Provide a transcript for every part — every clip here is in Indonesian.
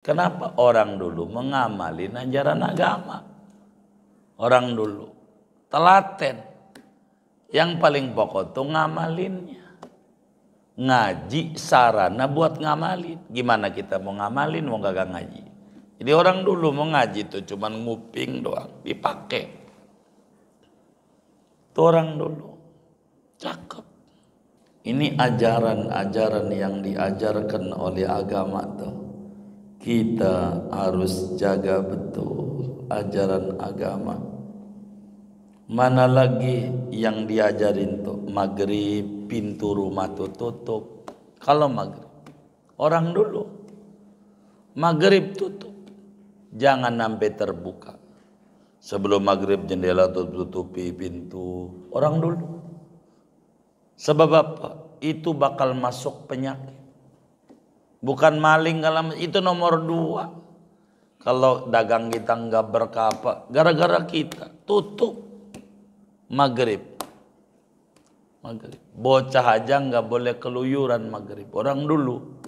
Kenapa orang dulu mengamali ajaran agama? Orang dulu telaten. Yang paling pokok tuh ngamalinnya. Ngaji sarana buat ngamalin. Gimana kita mau ngamalin mau gak ngaji? Jadi orang dulu mau ngaji tuh cuman nguping doang, dipakai. Itu orang dulu. Cakep. Ini ajaran-ajaran yang diajarkan oleh agama tuh kita harus jaga betul ajaran agama. Mana lagi yang diajarin tuh maghrib pintu rumah tuh tutup. Kalau maghrib orang dulu maghrib tutup, jangan sampai terbuka. Sebelum maghrib jendela tutupi pintu orang dulu. Sebab apa? Itu bakal masuk penyakit. Bukan maling kalau itu nomor dua. Kalau dagang kita nggak berkapa, gara-gara kita tutup maghrib. Maghrib. Bocah aja nggak boleh keluyuran maghrib. Orang dulu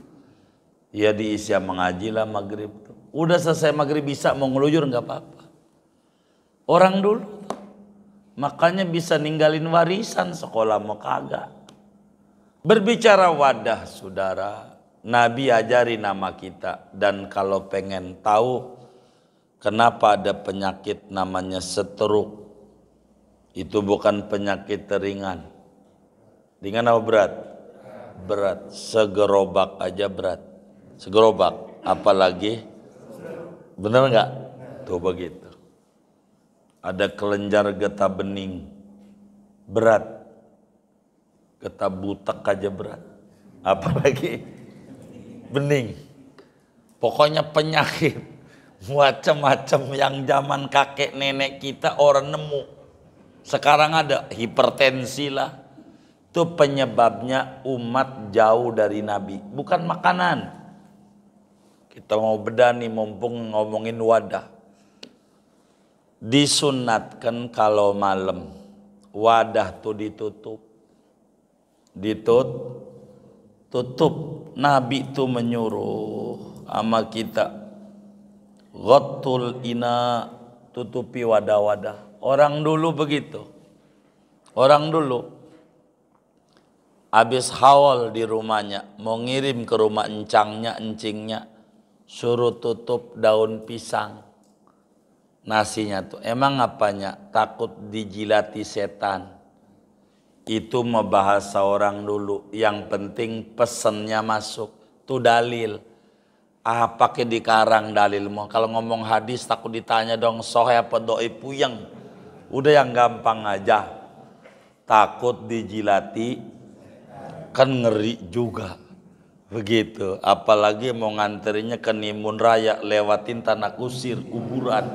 ya diisi mengajilah maghrib. Udah selesai maghrib bisa mau ngeluyur nggak apa-apa. Orang dulu makanya bisa ninggalin warisan sekolah mau kagak. Berbicara wadah saudara Nabi ajari nama kita dan kalau pengen tahu kenapa ada penyakit namanya seteruk itu bukan penyakit ringan. Ringan apa berat? Berat. Segerobak aja berat. Segerobak apalagi bener nggak? Tuh begitu. Ada kelenjar getah bening berat. Getah butek aja berat. Apalagi bening. Pokoknya penyakit macam-macam yang zaman kakek nenek kita orang nemu. Sekarang ada hipertensi lah. Itu penyebabnya umat jauh dari Nabi, bukan makanan. Kita mau bedah nih mumpung ngomongin wadah. Disunatkan kalau malam wadah tuh ditutup. Ditut tutup Nabi itu menyuruh ama kita ghatul ina tutupi wadah-wadah orang dulu begitu orang dulu habis hawal di rumahnya mau ngirim ke rumah encangnya encingnya suruh tutup daun pisang nasinya tuh emang apanya takut dijilati setan itu membahas seorang dulu. Yang penting pesennya masuk. Itu dalil. Apa ah, ke dikarang dalilmu? Kalau ngomong hadis takut ditanya dong soh apa doi puyeng. Udah yang gampang aja. Takut dijilati kan ngeri juga. Begitu. Apalagi mau nganterinnya ke Nimun Raya lewatin tanah kusir, kuburan.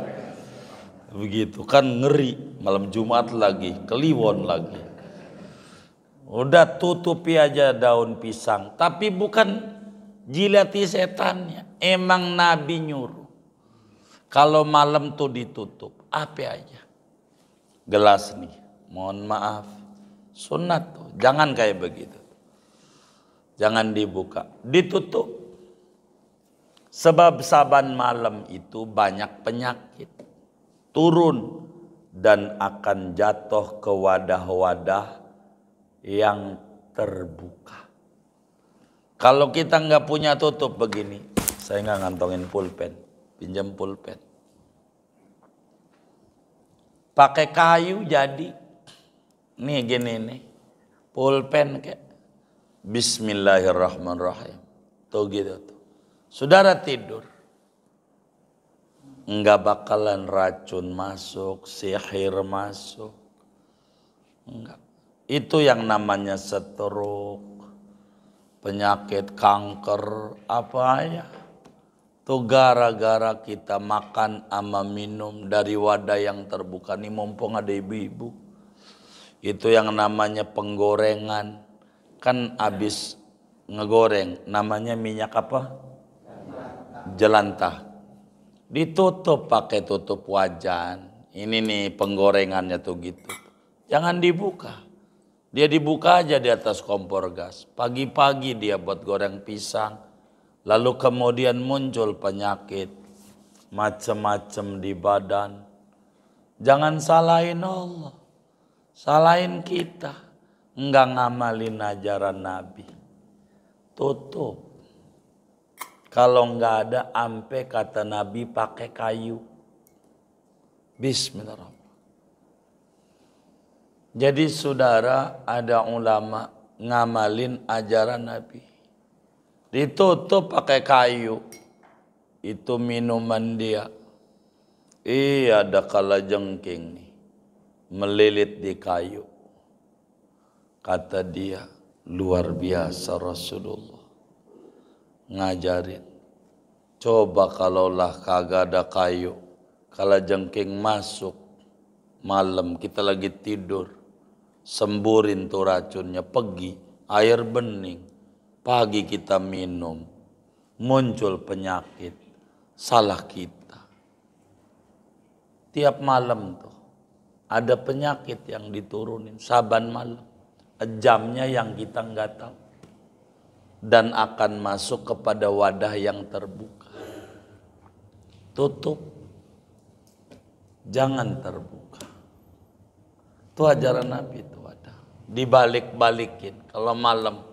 Begitu kan ngeri. Malam Jumat lagi, keliwon lagi Udah tutupi aja daun pisang. Tapi bukan jilati setannya. Emang Nabi nyuruh. Kalau malam tuh ditutup. Apa aja. Gelas nih. Mohon maaf. Sunat tuh. Jangan kayak begitu. Jangan dibuka. Ditutup. Sebab saban malam itu banyak penyakit. Turun. Dan akan jatuh ke wadah-wadah yang terbuka. Kalau kita nggak punya tutup begini, saya nggak ngantongin pulpen, pinjam pulpen. Pakai kayu jadi, nih gini nih, pulpen kayak Bismillahirrahmanirrahim. Tuh gitu tuh. Saudara tidur, nggak bakalan racun masuk, sihir masuk, enggak. Itu yang namanya stroke, penyakit kanker, apa ya. Itu gara-gara kita makan ama minum dari wadah yang terbuka. Ini mumpung ada ibu-ibu. Itu yang namanya penggorengan. Kan habis ngegoreng. Namanya minyak apa? Jelantah. Ditutup pakai tutup wajan. Ini nih penggorengannya tuh gitu. Jangan dibuka. Dia dibuka aja di atas kompor gas. Pagi-pagi dia buat goreng pisang. Lalu kemudian muncul penyakit. Macem-macem di badan. Jangan salahin Allah. Salahin kita. Enggak ngamalin ajaran Nabi. Tutup. Kalau enggak ada ampe kata Nabi pakai kayu. Bismillahirrahmanirrahim. Jadi saudara ada ulama ngamalin ajaran Nabi. Ditutup pakai kayu. Itu minuman dia. Iya ada kala jengking nih. Melilit di kayu. Kata dia luar biasa Rasulullah. Ngajarin. Coba kalaulah kagak ada kayu. Kala jengking masuk. Malam kita lagi tidur semburin tuh racunnya pergi air bening pagi kita minum muncul penyakit salah kita tiap malam tuh ada penyakit yang diturunin saban malam jamnya yang kita nggak tahu dan akan masuk kepada wadah yang terbuka tutup jangan terbuka itu ajaran Nabi itu dibalik-balikin kalau malam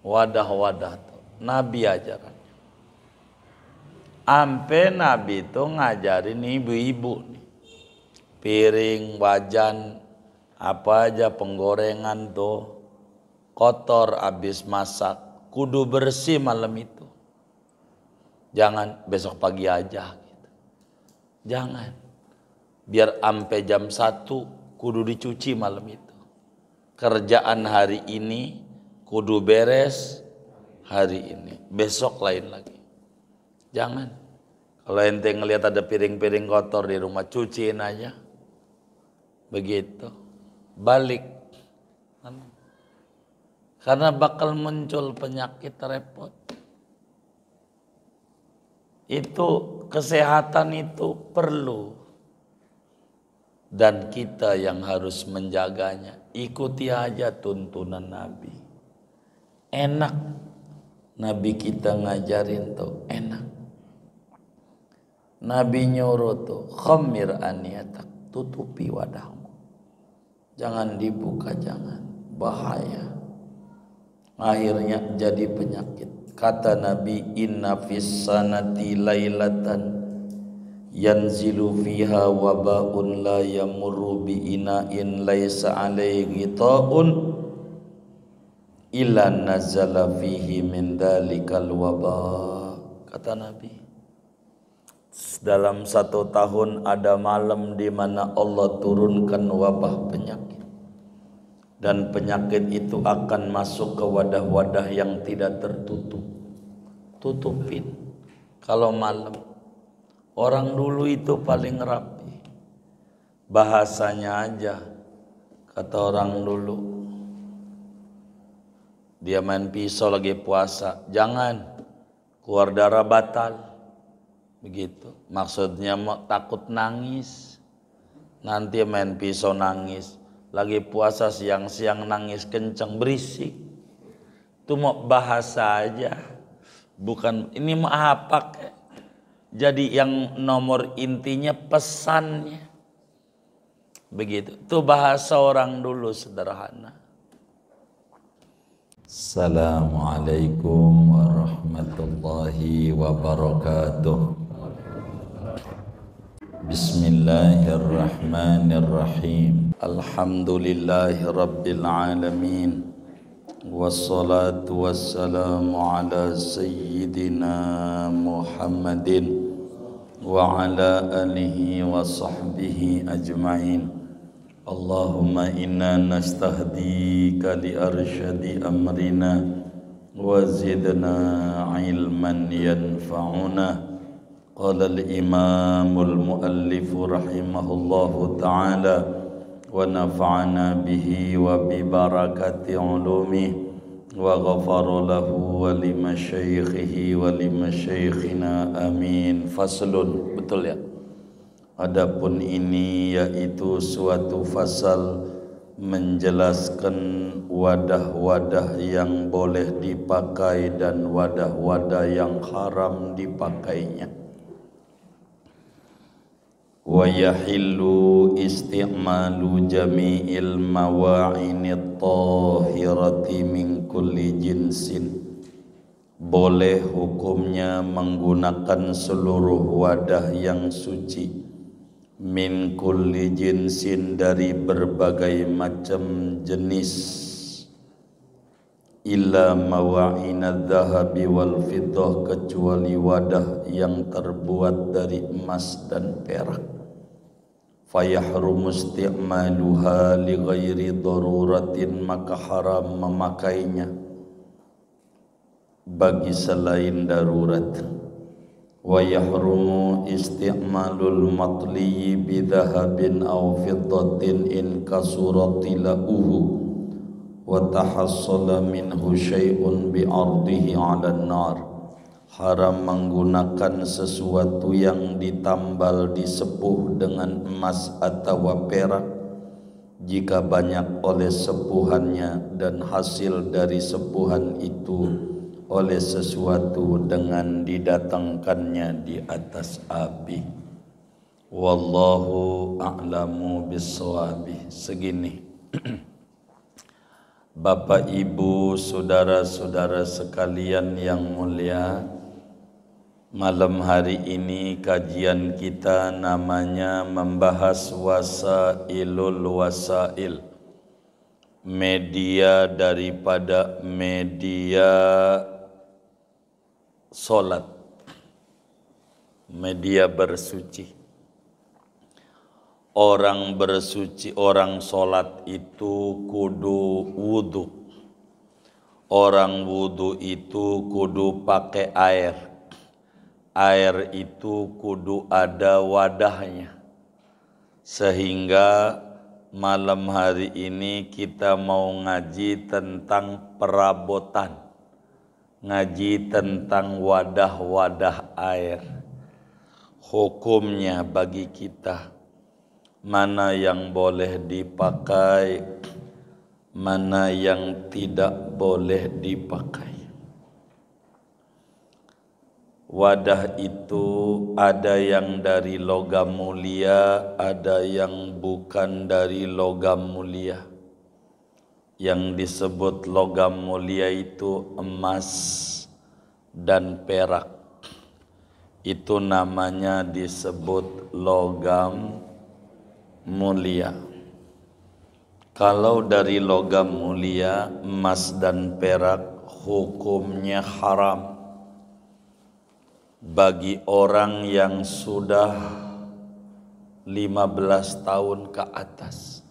wadah-wadah Nabi ajaran ampe Nabi itu ngajarin ibu-ibu piring, wajan, apa aja penggorengan tuh kotor habis masak kudu bersih malam itu jangan besok pagi aja gitu. jangan biar ampe jam satu kudu dicuci malam itu kerjaan hari ini kudu beres hari ini besok lain lagi jangan kalau ente ngelihat ada piring-piring kotor di rumah cuciin aja begitu balik karena bakal muncul penyakit repot itu kesehatan itu perlu dan kita yang harus menjaganya Ikuti aja tuntunan Nabi. Enak. Nabi kita ngajarin tuh enak. Nabi nyuruh tuh khamir aniyatak tutupi wadahmu. Jangan dibuka jangan bahaya. Akhirnya jadi penyakit. Kata Nabi inna fis sanati yanzilu fiha waba'un la yamurru bi ina'in laisa alaihi ta'un illa nazala fihi min dalikal waba kata Nabi dalam satu tahun ada malam di mana Allah turunkan wabah penyakit dan penyakit itu akan masuk ke wadah-wadah yang tidak tertutup tutupin kalau malam Orang dulu itu paling rapi. Bahasanya aja kata orang dulu. Dia main pisau lagi puasa, jangan keluar darah batal. Begitu. Maksudnya takut nangis. Nanti main pisau nangis. Lagi puasa siang-siang nangis kenceng berisik. Itu mau bahasa aja. Bukan ini mau apa kek? Jadi yang nomor intinya pesannya. Begitu. Itu bahasa orang dulu sederhana. Assalamualaikum warahmatullahi wabarakatuh. Bismillahirrahmanirrahim. Alhamdulillahirabbil alamin. Wassalatu wassalamu ala sayyidina Muhammadin وعلى آله وصحبه أجمعين اللهم إنا نستهديك لأرشد أمرنا وزدنا علما ينفعنا قال الإمام المؤلف رحمه الله تعالى ونفعنا به وببركة علومه وغفر له ولمشايخه ولمشايخنا amin faslun betul ya adapun ini yaitu suatu fasal menjelaskan wadah-wadah yang boleh dipakai dan wadah-wadah yang haram dipakainya wa yahillu isti'malu jami'il mawa'ini tahirati min kulli jinsin boleh hukumnya menggunakan seluruh wadah yang suci min kulli jinsin dari berbagai macam jenis illa mawa'ina dhahabi wal fiddah kecuali wadah yang terbuat dari emas dan perak fayahrumu isti'maluha li ghairi daruratin maka haram memakainya bagi selain darurat wa yahrumu isti'malul matli bi dhahabin aw fiddatin in kasuratilahu وتحصل منه شيء بعرضه على النار haram menggunakan sesuatu yang ditambal disepuh dengan emas atau perak jika banyak oleh sepuhannya dan hasil dari sepuhan itu oleh sesuatu dengan didatangkannya di atas api wallahu a'lamu bissawabih segini Bapak Ibu, saudara-saudara sekalian yang mulia, malam hari ini kajian kita namanya membahas wasailul wasail. Media daripada media solat, media bersuci orang bersuci, orang sholat itu kudu wudhu. Orang wudhu itu kudu pakai air. Air itu kudu ada wadahnya. Sehingga malam hari ini kita mau ngaji tentang perabotan. Ngaji tentang wadah-wadah air. Hukumnya bagi kita mana yang boleh dipakai, mana yang tidak boleh dipakai. Wadah itu ada yang dari logam mulia, ada yang bukan dari logam mulia. Yang disebut logam mulia itu emas dan perak. Itu namanya disebut logam mulia. Kalau dari logam mulia, emas dan perak hukumnya haram bagi orang yang sudah 15 tahun ke atas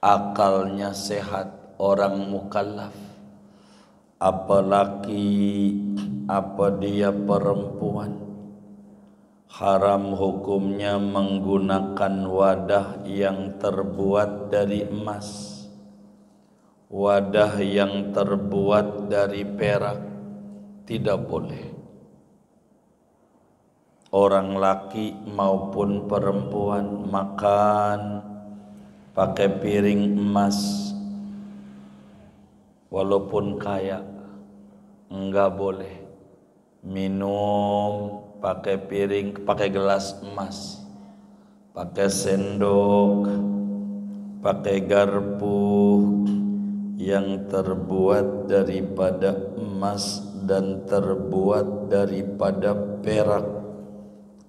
akalnya sehat orang mukallaf apalagi apa dia perempuan haram hukumnya menggunakan wadah yang terbuat dari emas wadah yang terbuat dari perak tidak boleh orang laki maupun perempuan makan pakai piring emas walaupun kaya enggak boleh minum pakai piring, pakai gelas emas, pakai sendok, pakai garpu yang terbuat daripada emas dan terbuat daripada perak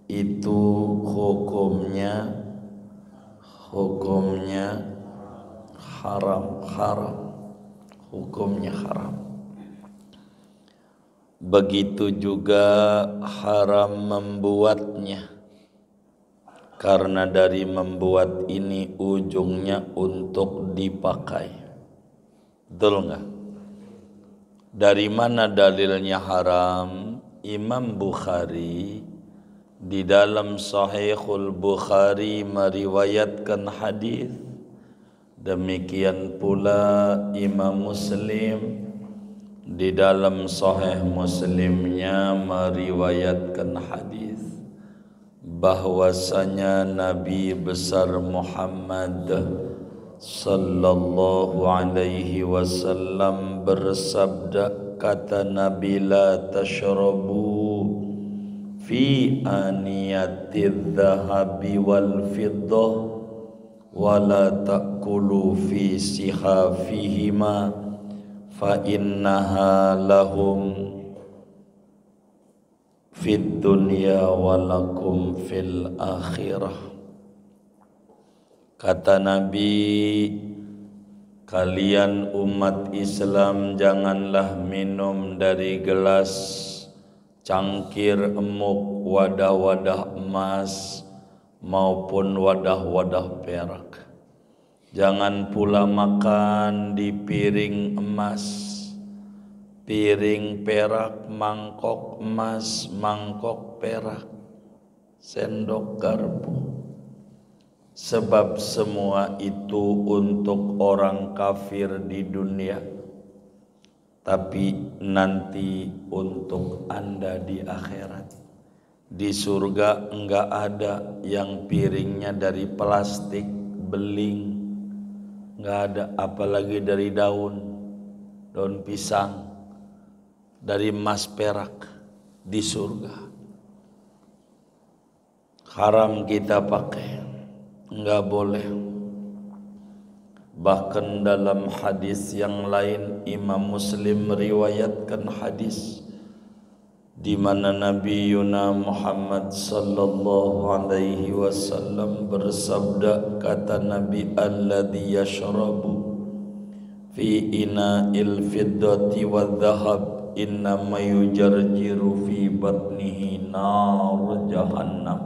itu hukumnya hukumnya haram haram hukumnya haram begitu juga haram membuatnya karena dari membuat ini ujungnya untuk dipakai betul enggak? dari mana dalilnya haram Imam Bukhari di dalam Sahihul Bukhari meriwayatkan hadis demikian pula Imam Muslim di dalam sahih muslimnya meriwayatkan hadis bahwasanya nabi besar Muhammad sallallahu alaihi wasallam bersabda kata nabi la tashrabu fi aniyati dhahabi wal fiddah wala ta'kulu fi sihafihima fa innaha lahum fid dunya walakum fil akhirah kata nabi kalian umat Islam janganlah minum dari gelas cangkir emuk wadah-wadah emas maupun wadah-wadah perak Jangan pula makan di piring emas, piring perak, mangkok emas, mangkok perak, sendok garpu. Sebab semua itu untuk orang kafir di dunia, tapi nanti untuk Anda di akhirat. Di surga enggak ada yang piringnya dari plastik beling nggak ada apalagi dari daun daun pisang dari emas perak di surga haram kita pakai nggak boleh bahkan dalam hadis yang lain Imam Muslim meriwayatkan hadis di mana Nabi Yuna Muhammad sallallahu alaihi wasallam bersabda kata Nabi alladhi yashrabu fi ina il fiddati wa dhahab inna mayujarjiru fi batnihi nar jahannam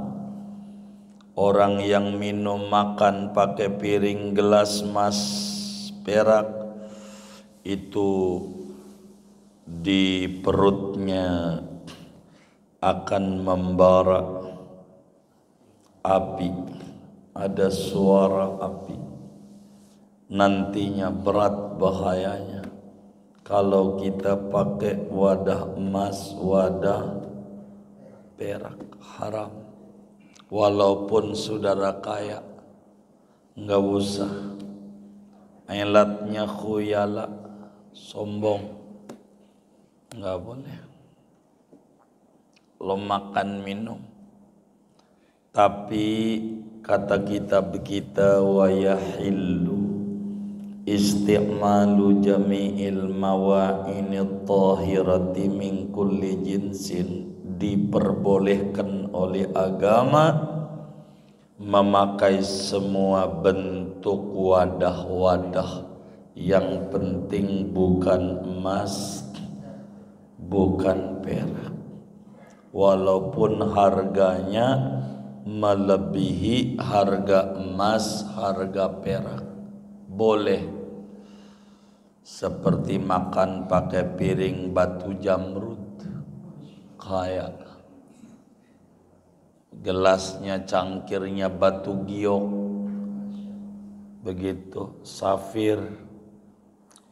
Orang yang minum makan pakai piring gelas emas perak itu di perutnya akan membara api ada suara api nantinya berat bahayanya kalau kita pakai wadah emas wadah perak haram walaupun saudara kaya enggak usah elatnya khuyala sombong nggak boleh lo makan minum tapi kata kitab kita wa yahillu istimalu jami'il mawainit tahirati min kulli jinsin diperbolehkan oleh agama memakai semua bentuk wadah-wadah yang penting bukan emas bukan perak walaupun harganya melebihi harga emas, harga perak. Boleh seperti makan pakai piring batu jamrut kayak gelasnya cangkirnya batu giok begitu safir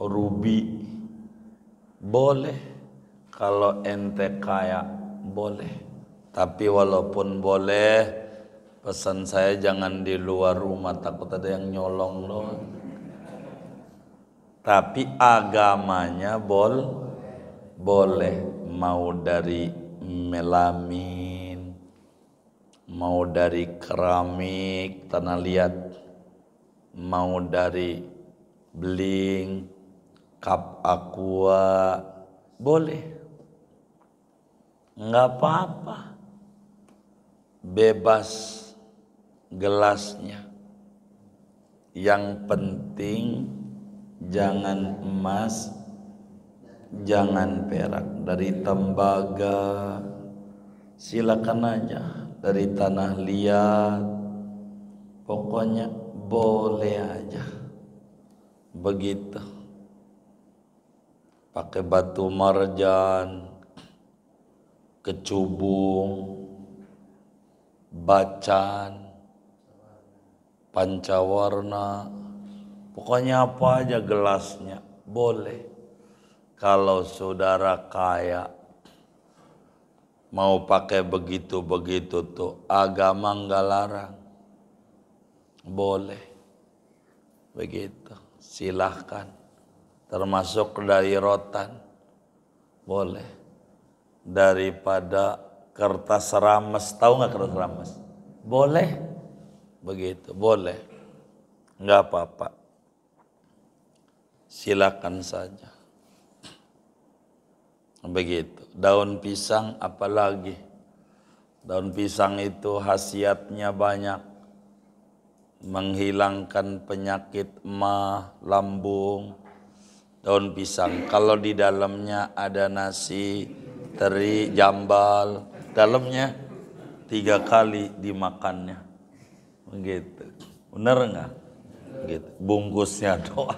rubi boleh kalau ente kayak boleh. Tapi walaupun boleh, pesan saya jangan di luar rumah takut ada yang nyolong loh. Tapi agamanya bol boleh mau dari melamin, mau dari keramik tanah liat, mau dari beling, cup aqua, boleh nggak apa-apa bebas gelasnya yang penting jangan emas jangan perak dari tembaga silakan aja dari tanah liat pokoknya boleh aja begitu pakai batu marjan Kecubung, Bacan, Pancawarna, pokoknya apa aja gelasnya boleh. Kalau saudara kaya mau pakai begitu-begitu tuh agama nggak larang, boleh. Begitu, silahkan. Termasuk dari rotan, boleh daripada kertas rames. Tahu nggak kertas rames? Boleh. Begitu, boleh. Nggak apa-apa. Silakan saja. Begitu. Daun pisang apalagi. Daun pisang itu khasiatnya banyak. Menghilangkan penyakit ma lambung, daun pisang. Kalau di dalamnya ada nasi, teri, jambal, dalamnya tiga kali dimakannya. Begitu. Benar nggak? Gitu. Bungkusnya doa.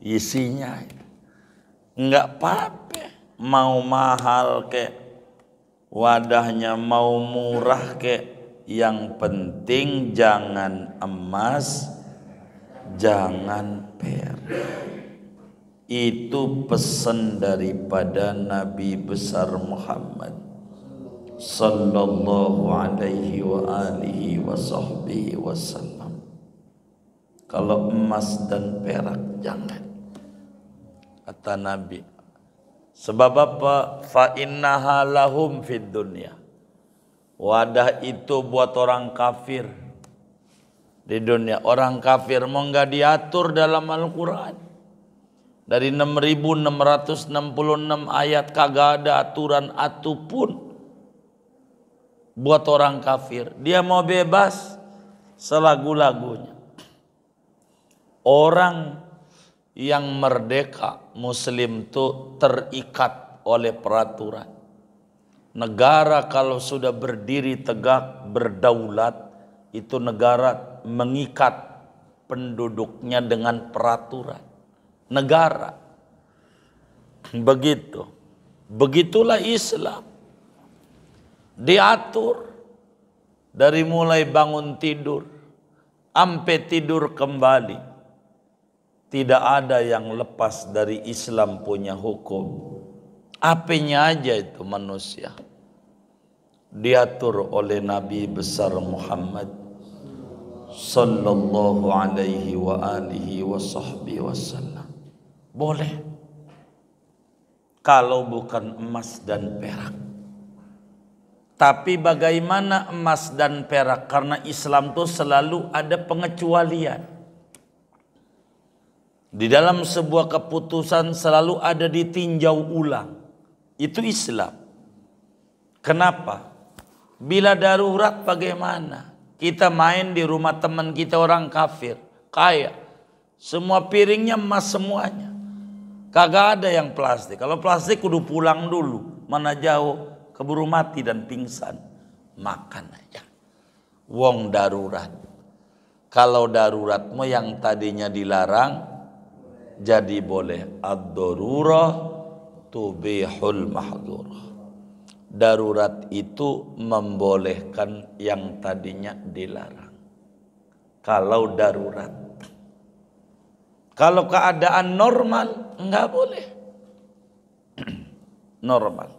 Isinya nggak apa Mau mahal ke wadahnya mau murah ke yang penting jangan emas jangan perak itu pesan daripada Nabi besar Muhammad sallallahu alaihi wa alihi wa sahbihi wasallam kalau emas dan perak jangan kata Nabi sebab apa fa innaha lahum fid dunya wadah itu buat orang kafir di dunia orang kafir mau nggak diatur dalam Al-Qur'an dari 6666 ayat kagak ada aturan ataupun buat orang kafir. Dia mau bebas selagu-lagunya. Orang yang merdeka muslim itu terikat oleh peraturan. Negara kalau sudah berdiri tegak, berdaulat, itu negara mengikat penduduknya dengan peraturan negara. Begitu. Begitulah Islam. Diatur dari mulai bangun tidur sampai tidur kembali. Tidak ada yang lepas dari Islam punya hukum. Apanya aja itu manusia. Diatur oleh Nabi besar Muhammad sallallahu alaihi wa alihi wa sahbihi wasallam. Boleh. Kalau bukan emas dan perak. Tapi bagaimana emas dan perak? Karena Islam itu selalu ada pengecualian. Di dalam sebuah keputusan selalu ada ditinjau ulang. Itu Islam. Kenapa? Bila darurat bagaimana? Kita main di rumah teman kita orang kafir, kaya. Semua piringnya emas semuanya. Kagak ada yang plastik. Kalau plastik kudu pulang dulu. Mana jauh keburu mati dan pingsan. Makan aja. Wong darurat. Kalau daruratmu yang tadinya dilarang jadi boleh. Ad-darurah tubihul mahdurah. Darurat itu membolehkan yang tadinya dilarang. Kalau darurat kalau keadaan normal, nggak boleh. normal.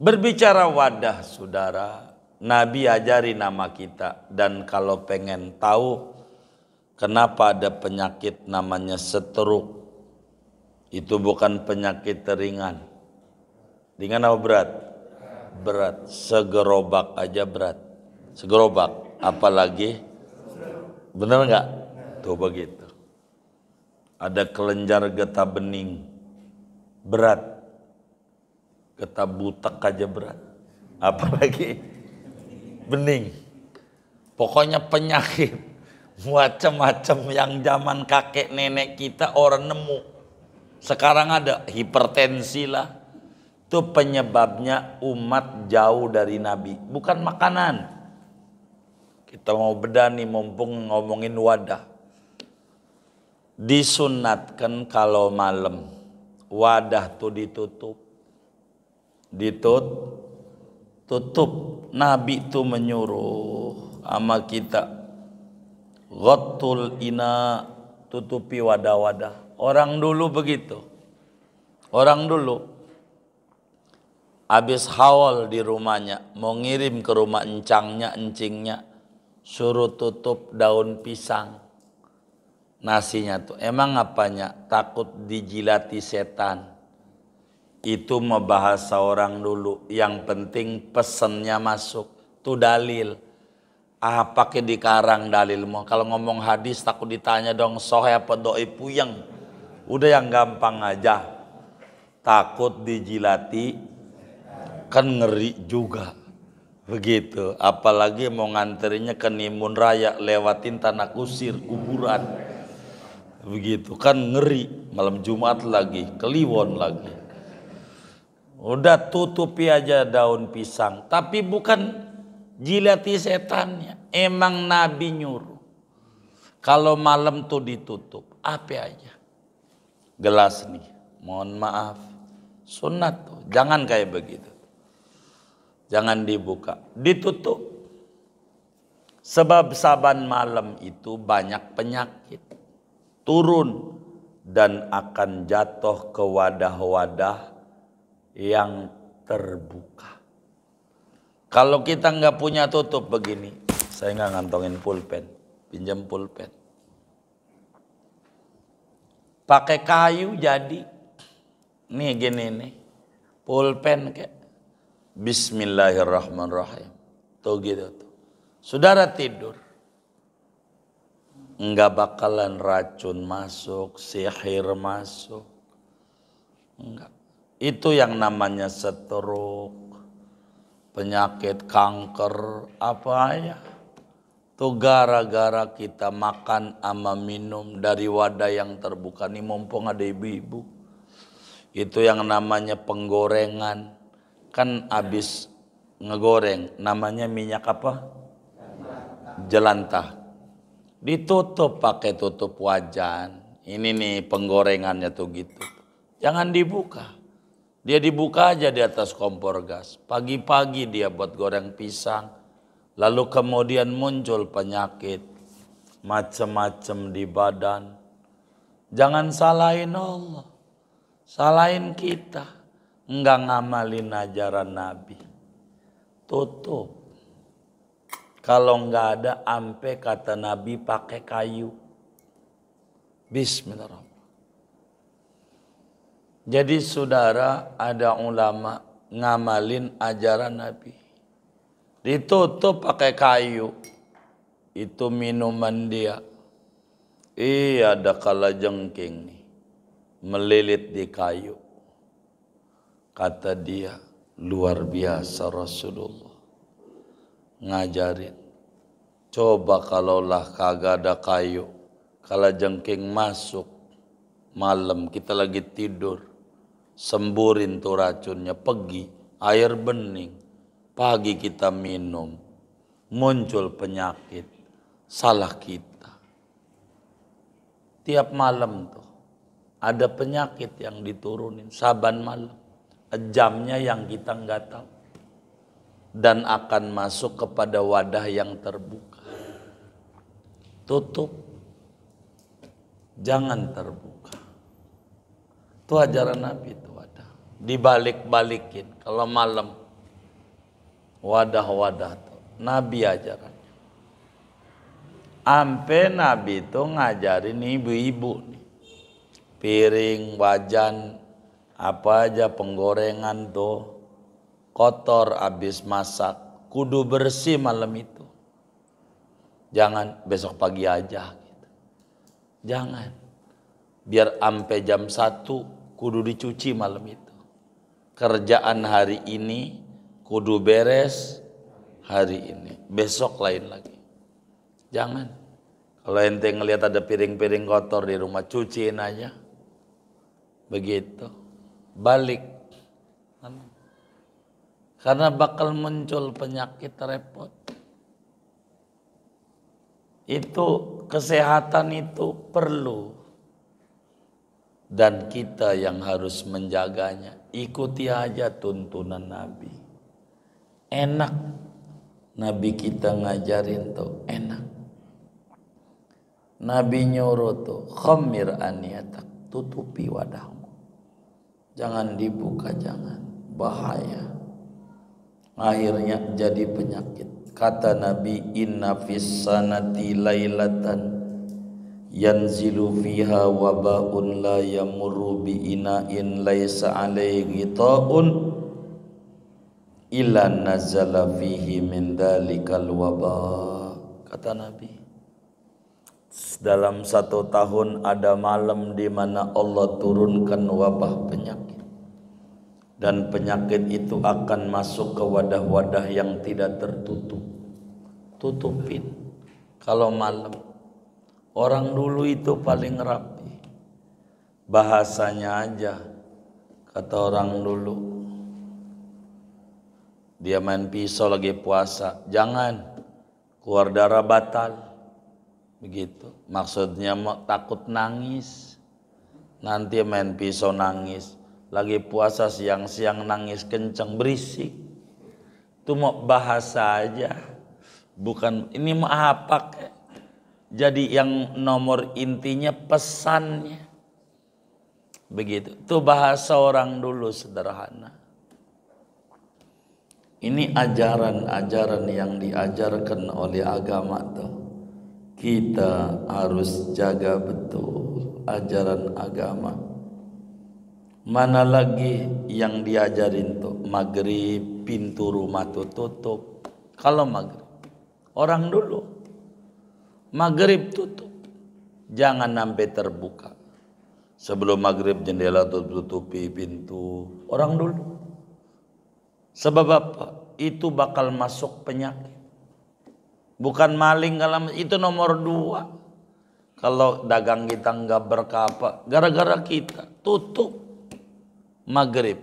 Berbicara wadah, saudara, Nabi ajari nama kita. Dan kalau pengen tahu kenapa ada penyakit namanya seteruk, itu bukan penyakit ringan. Ringan apa berat? Berat. Segerobak aja berat. Segerobak. Apalagi? Bener nggak? tuh begitu. Ada kelenjar getah bening, berat. Getah butek aja berat. Apalagi bening. Pokoknya penyakit macam-macam yang zaman kakek nenek kita orang nemu. Sekarang ada hipertensi lah. Itu penyebabnya umat jauh dari Nabi. Bukan makanan. Kita mau bedah nih mumpung ngomongin wadah disunatkan kalau malam wadah tu ditutup ditut tutup nabi tuh menyuruh sama kita ghatul ina tutupi wadah-wadah orang dulu begitu orang dulu habis hawal di rumahnya mau ngirim ke rumah encangnya encingnya suruh tutup daun pisang nasinya tuh emang apanya takut dijilati setan itu membahas orang dulu yang penting pesennya masuk tuh dalil apa ah, ke dikarang dalil mau kalau ngomong hadis takut ditanya dong sohe apa doi puyeng udah yang gampang aja takut dijilati kan ngeri juga begitu apalagi mau nganterinnya ke nimun raya lewatin tanah kusir kuburan begitu kan ngeri malam Jumat lagi kliwon lagi udah tutupi aja daun pisang tapi bukan jilati setannya emang Nabi nyuruh kalau malam tuh ditutup apa aja gelas nih mohon maaf sunat tuh jangan kayak begitu jangan dibuka ditutup sebab saban malam itu banyak penyakit turun dan akan jatuh ke wadah-wadah yang terbuka. Kalau kita nggak punya tutup begini, saya nggak ngantongin pulpen, pinjam pulpen. Pakai kayu jadi, nih gini nih, pulpen kayak Bismillahirrahmanirrahim. Tuh gitu tuh. Saudara tidur nggak bakalan racun masuk, sihir masuk. Enggak. Itu yang namanya stroke, penyakit kanker, apa ya. Itu gara-gara kita makan ama minum dari wadah yang terbuka. ini mumpung ada ibu-ibu. Itu yang namanya penggorengan. Kan abis ngegoreng, namanya minyak apa? Jelantah Ditutup pakai tutup wajan. Ini nih penggorengannya tuh gitu. Jangan dibuka. Dia dibuka aja di atas kompor gas. Pagi-pagi dia buat goreng pisang. Lalu kemudian muncul penyakit. Macem-macem di badan. Jangan salahin Allah. Salahin kita. Enggak ngamalin ajaran Nabi. Tutup. Kalau nggak ada ampe kata Nabi pakai kayu. Bismillahirrahmanirrahim. Jadi saudara ada ulama ngamalin ajaran Nabi. Ditutup pakai kayu. Itu minuman dia. Iya ada kala jengking nih. Melilit di kayu. Kata dia luar biasa Rasulullah ngajarin. Coba kalaulah kagak ada kayu, kalau jengking masuk malam kita lagi tidur, semburin tuh racunnya, pergi air bening, pagi kita minum, muncul penyakit, salah kita. Tiap malam tuh ada penyakit yang diturunin saban malam, jamnya yang kita nggak tahu dan akan masuk kepada wadah yang terbuka. Tutup, jangan terbuka. Itu ajaran Nabi itu wadah. Dibalik-balikin kalau malam wadah-wadah Nabi ajarannya. Ampe Nabi itu ngajarin ibu-ibu nih. Piring, wajan, apa aja penggorengan tuh kotor habis masak kudu bersih malam itu jangan besok pagi aja gitu. jangan biar ampe jam satu kudu dicuci malam itu kerjaan hari ini kudu beres hari ini besok lain lagi jangan kalau ente ngelihat ada piring-piring kotor di rumah cuciin aja begitu balik karena bakal muncul penyakit repot. Itu kesehatan itu perlu. Dan kita yang harus menjaganya. Ikuti aja tuntunan Nabi. Enak. Nabi kita ngajarin tuh enak. Nabi nyuruh tuh khamir aniyatak tutupi wadahmu. Jangan dibuka jangan bahaya akhirnya jadi penyakit kata nabi inna fis sanati lailatan yanzilu fiha wabaun la yamurru bi ina'in laisa alaihi ghita'un illa nazala fihi min dalikal waba kata nabi dalam satu tahun ada malam di mana Allah turunkan wabah penyakit dan penyakit itu akan masuk ke wadah-wadah yang tidak tertutup. Tutupin. Kalau malam orang dulu itu paling rapi. Bahasanya aja kata orang dulu. Dia main pisau lagi puasa, jangan keluar darah batal. Begitu. Maksudnya takut nangis. Nanti main pisau nangis lagi puasa siang-siang nangis kenceng berisik itu mau bahasa aja bukan ini mau apa kek? jadi yang nomor intinya pesannya begitu itu bahasa orang dulu sederhana ini ajaran-ajaran yang diajarkan oleh agama tuh kita harus jaga betul ajaran agama Mana lagi yang diajarin tuh maghrib pintu rumah tuh tutup. Kalau maghrib orang dulu maghrib tutup, jangan sampai terbuka. Sebelum maghrib jendela tutupi pintu orang dulu. Sebab apa? Itu bakal masuk penyakit. Bukan maling kalau itu nomor dua. Kalau dagang kita nggak berkapa, gara-gara kita tutup maghrib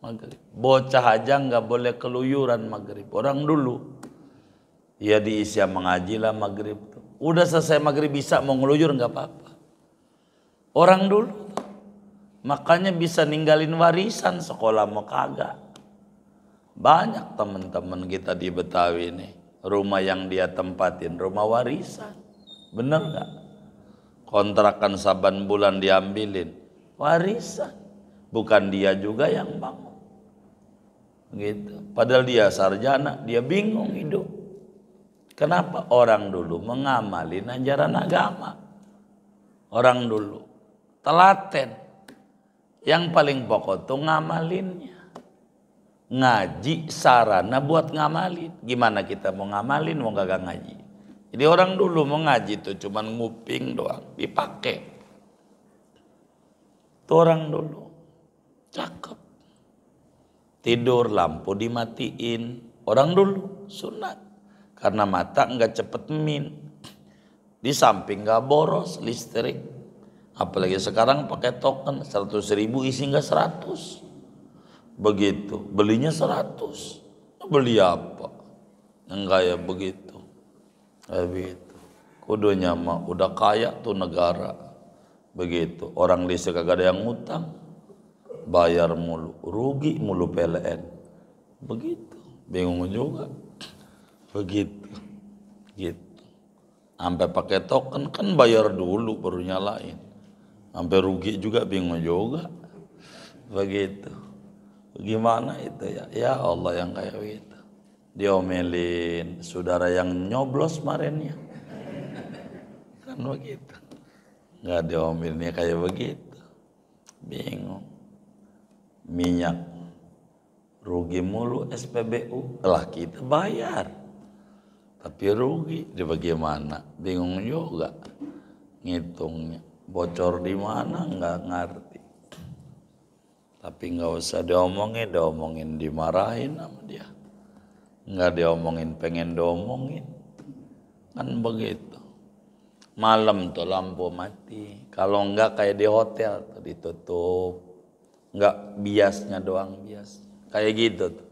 maghrib bocah aja nggak boleh keluyuran maghrib orang dulu ya di isya mengaji lah maghrib udah selesai maghrib bisa mau ngeluyur nggak apa-apa orang dulu makanya bisa ninggalin warisan sekolah mau kagak banyak teman-teman kita di Betawi ini rumah yang dia tempatin rumah warisan bener nggak kontrakan saban bulan diambilin warisan bukan dia juga yang bangun. Gitu. Padahal dia sarjana, dia bingung hidup. Kenapa orang dulu mengamalin ajaran agama? Orang dulu telaten. Yang paling pokok tuh ngamalinnya. Ngaji sarana buat ngamalin. Gimana kita mau ngamalin mau gak ngaji? Jadi orang dulu mau ngaji tuh cuman nguping doang, dipakai. Itu orang dulu. Cakep. Tidur lampu dimatiin. Orang dulu sunat. Karena mata nggak cepet min. Di samping nggak boros listrik. Apalagi sekarang pakai token 100 ribu isi nggak 100. Begitu. Belinya 100. Beli apa? Yang ya begitu. Eh, begitu. Kudunya mah udah kaya tuh negara. Begitu. Orang listrik kagak ada yang ngutang bayar mulu, rugi mulu PLN. Begitu, bingung juga. Begitu. Gitu. Sampai pakai token kan bayar dulu baru nyalain. Sampai rugi juga bingung juga. Begitu. Gimana itu ya? Ya Allah yang kayak gitu. Diomelin saudara yang nyoblos kemarinnya. Kan begitu. Nggak diomelinnya kayak begitu. Bingung minyak rugi mulu SPBU lah kita bayar tapi rugi di bagaimana bingung juga ngitungnya bocor di mana nggak ngerti tapi nggak usah diomongin diomongin dimarahin sama dia nggak diomongin pengen diomongin kan begitu malam tuh lampu mati kalau nggak kayak di hotel tuh ditutup nggak biasnya doang bias kayak gitu tuh.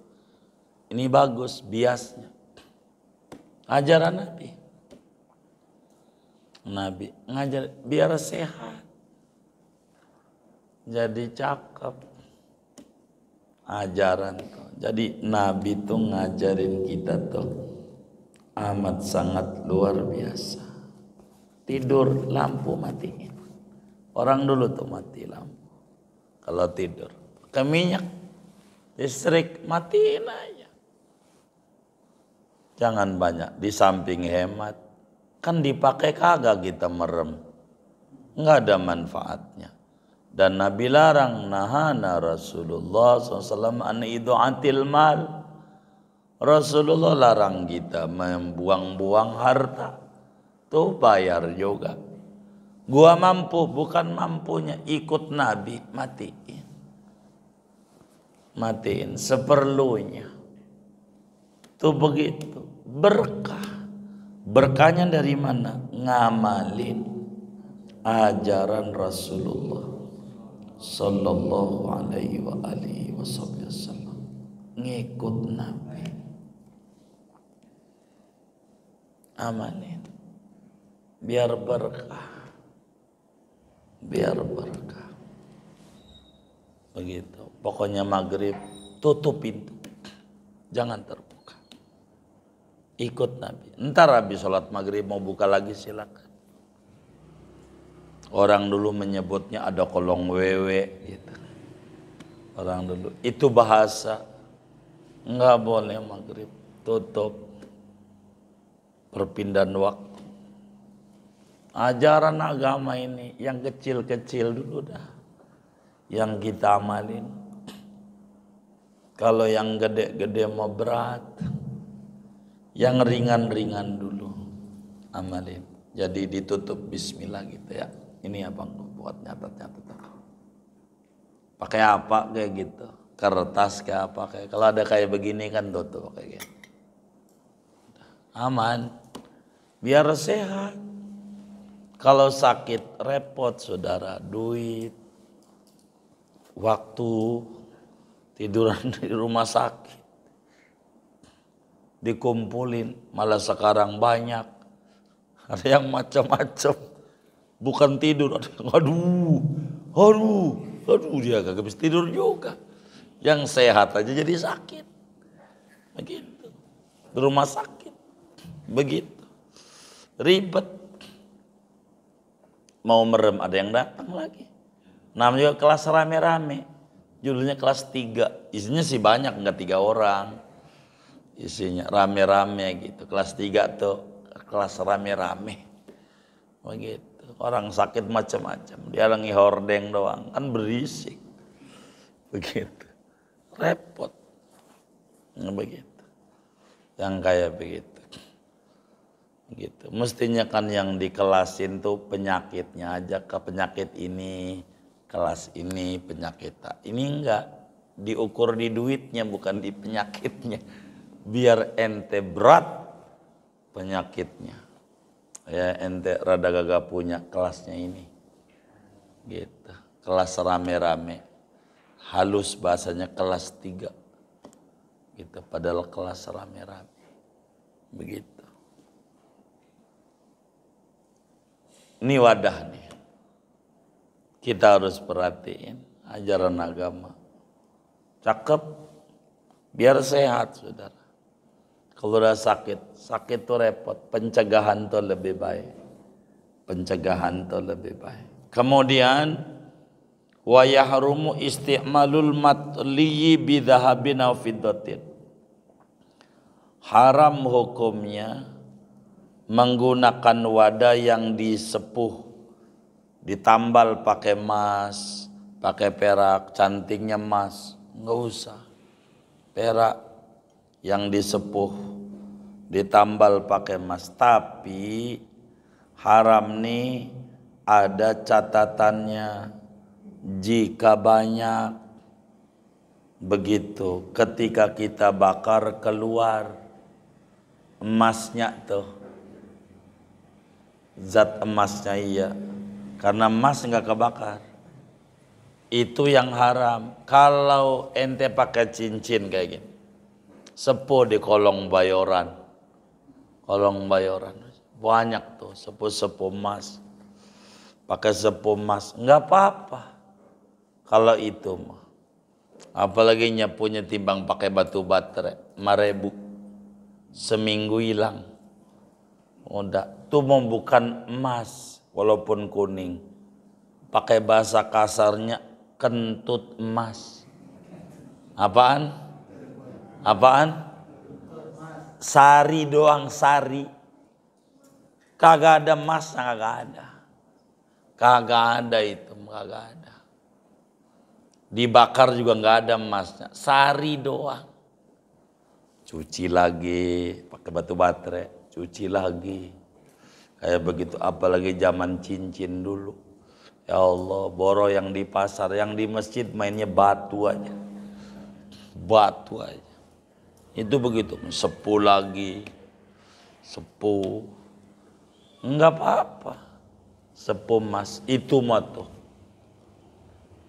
ini bagus biasnya ajaran Nabi Nabi ngajar biar sehat jadi cakep ajaran tuh. jadi Nabi tuh ngajarin kita tuh amat sangat luar biasa tidur lampu matiin orang dulu tuh mati lampu kalau tidur ke minyak listrik matiin aja jangan banyak di samping hemat kan dipakai kagak kita merem nggak ada manfaatnya dan Nabi larang nahana Rasulullah SAW an antil mal Rasulullah larang kita membuang-buang harta tuh bayar juga Gua mampu bukan mampunya ikut Nabi matiin. Matiin seperlunya. Tuh begitu. Berkah. Berkahnya dari mana? Ngamalin ajaran Rasulullah sallallahu alaihi wa wasallam. Ngikut Nabi. Amanin. Biar berkah biar berkah begitu pokoknya maghrib tutup pintu jangan terbuka ikut Nabi ntar habis sholat maghrib mau buka lagi silakan orang dulu menyebutnya ada kolong wewe gitu orang dulu itu bahasa nggak boleh maghrib tutup perpindahan waktu ajaran agama ini yang kecil-kecil dulu dah yang kita amalin kalau yang gede-gede mau berat yang ringan-ringan dulu amalin jadi ditutup bismillah gitu ya ini abang buat nyatet-nyatet pakai apa kayak gitu kertas kayak apa kayak kalau ada kayak begini kan tutup kayak gitu aman biar sehat kalau sakit repot saudara, duit, waktu, tiduran di rumah sakit, dikumpulin, malah sekarang banyak. Ada yang macam-macam, bukan tidur, aduh, aduh, aduh dia gak bisa tidur juga. Yang sehat aja jadi sakit. Begitu. Di rumah sakit. Begitu. Ribet mau merem ada yang datang lagi. Namanya juga kelas rame-rame. Judulnya kelas tiga Isinya sih banyak nggak tiga orang. Isinya rame-rame gitu. Kelas tiga tuh kelas rame-rame. Begitu. Orang sakit macam-macam. dia lagi hordeng doang. Kan berisik. Begitu. Repot. begitu. Yang kayak begitu gitu mestinya kan yang dikelasin tuh penyakitnya aja ke penyakit ini kelas ini penyakit tak ini enggak diukur di duitnya bukan di penyakitnya biar ente berat penyakitnya ya ente rada gagah punya kelasnya ini gitu kelas rame-rame halus bahasanya kelas tiga gitu padahal kelas rame-rame begitu Ini wadah nih. Kita harus perhatiin ajaran agama. Cakep, biar sehat saudara. Kalau udah sakit, sakit tuh repot. Pencegahan tuh lebih baik. Pencegahan tuh lebih baik. Kemudian, wa yahrumu istimalul matliyi bidhahabin fiddatin. Haram hukumnya menggunakan wadah yang disepuh, ditambal pakai emas, pakai perak, cantiknya emas, nggak usah. Perak yang disepuh, ditambal pakai emas, tapi haram nih ada catatannya jika banyak begitu ketika kita bakar keluar emasnya tuh zat emasnya iya karena emas nggak kebakar itu yang haram kalau ente pakai cincin kayak gini sepo di kolong bayoran kolong bayoran banyak tuh sepo sepo emas pakai sepo emas nggak apa-apa kalau itu mah apalagi nyapunya timbang pakai batu baterai marebu seminggu hilang udah mau bukan emas walaupun kuning. Pakai bahasa kasarnya kentut emas. Apaan? Apaan? Sari doang sari. Kagak ada emas, nah, kagak ada. Kagak ada itu, kagak ada. Dibakar juga nggak ada emasnya, sari doang. Cuci lagi, pakai batu baterai, cuci lagi Kayak begitu apalagi zaman cincin dulu. Ya Allah, boro yang di pasar, yang di masjid mainnya batu aja. Batu aja. Itu begitu, sepuh lagi. Sepuh. Enggak apa-apa. Sepuh mas, itu mah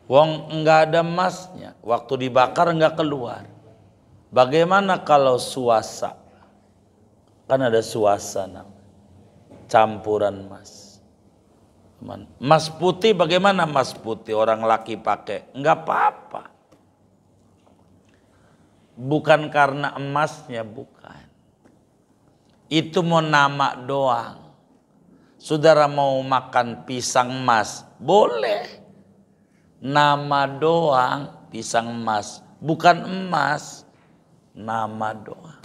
Wong enggak ada emasnya, waktu dibakar enggak keluar. Bagaimana kalau suasa? Kan ada suasana campuran emas. Emas putih bagaimana emas putih orang laki pakai? Enggak apa-apa. Bukan karena emasnya, bukan. Itu mau nama doang. Saudara mau makan pisang emas, boleh. Nama doang pisang emas, bukan emas. Nama doang.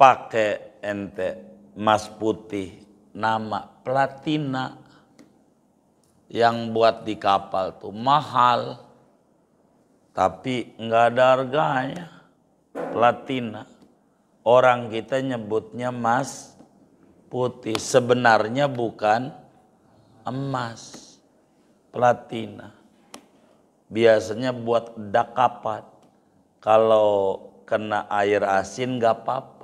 Pakai ente emas putih nama platina yang buat di kapal tuh mahal tapi nggak ada harganya platina orang kita nyebutnya emas putih sebenarnya bukan emas platina biasanya buat dakapat kalau kena air asin nggak apa-apa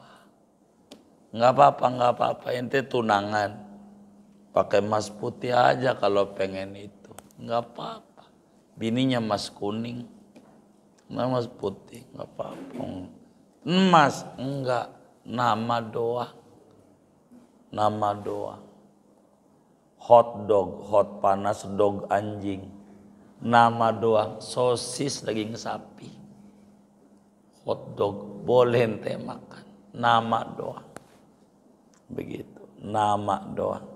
nggak apa-apa nggak apa-apa ente tunangan pakai emas putih aja kalau pengen itu nggak apa-apa bininya emas kuning nah mas putih nggak apa-apa emas enggak nama doang nama doang hot dog hot panas dog anjing nama doang sosis daging sapi hot dog boleh ente makan nama doang begitu nama doang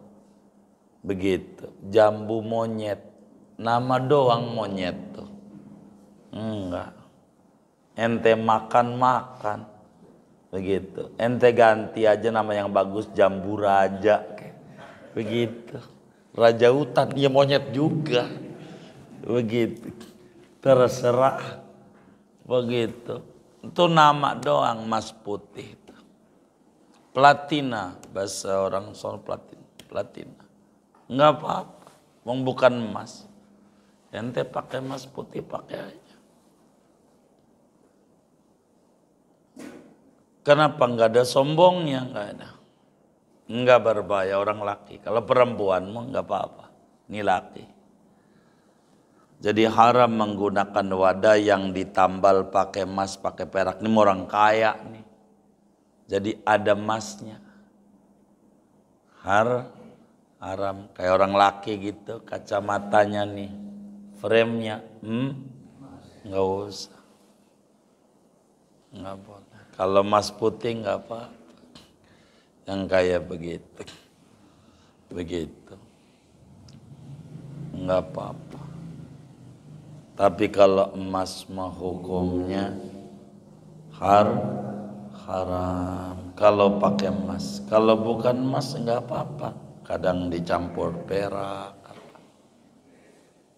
begitu jambu monyet nama doang monyet tuh enggak ente makan makan begitu ente ganti aja nama yang bagus jambu raja begitu raja hutan ya monyet juga begitu terserah begitu itu nama doang mas putih platina bahasa orang soal platin platina nggak apa-apa bukan emas ente pakai emas putih pakai aja kenapa nggak ada sombongnya nggak ada nggak berbahaya orang laki kalau perempuan mau nggak apa-apa ini laki jadi haram menggunakan wadah yang ditambal pakai emas, pakai perak. Ini orang kaya nih. Jadi ada masnya. Har, haram. Kayak orang laki gitu, kacamatanya nih. framenya, hmm? Nggak usah. Nggak boleh. Kalau mas putih nggak apa, apa Yang kayak begitu. Begitu. Nggak apa-apa. Tapi kalau emas mah hukumnya har haram kalau pakai emas kalau bukan emas nggak apa-apa kadang dicampur perak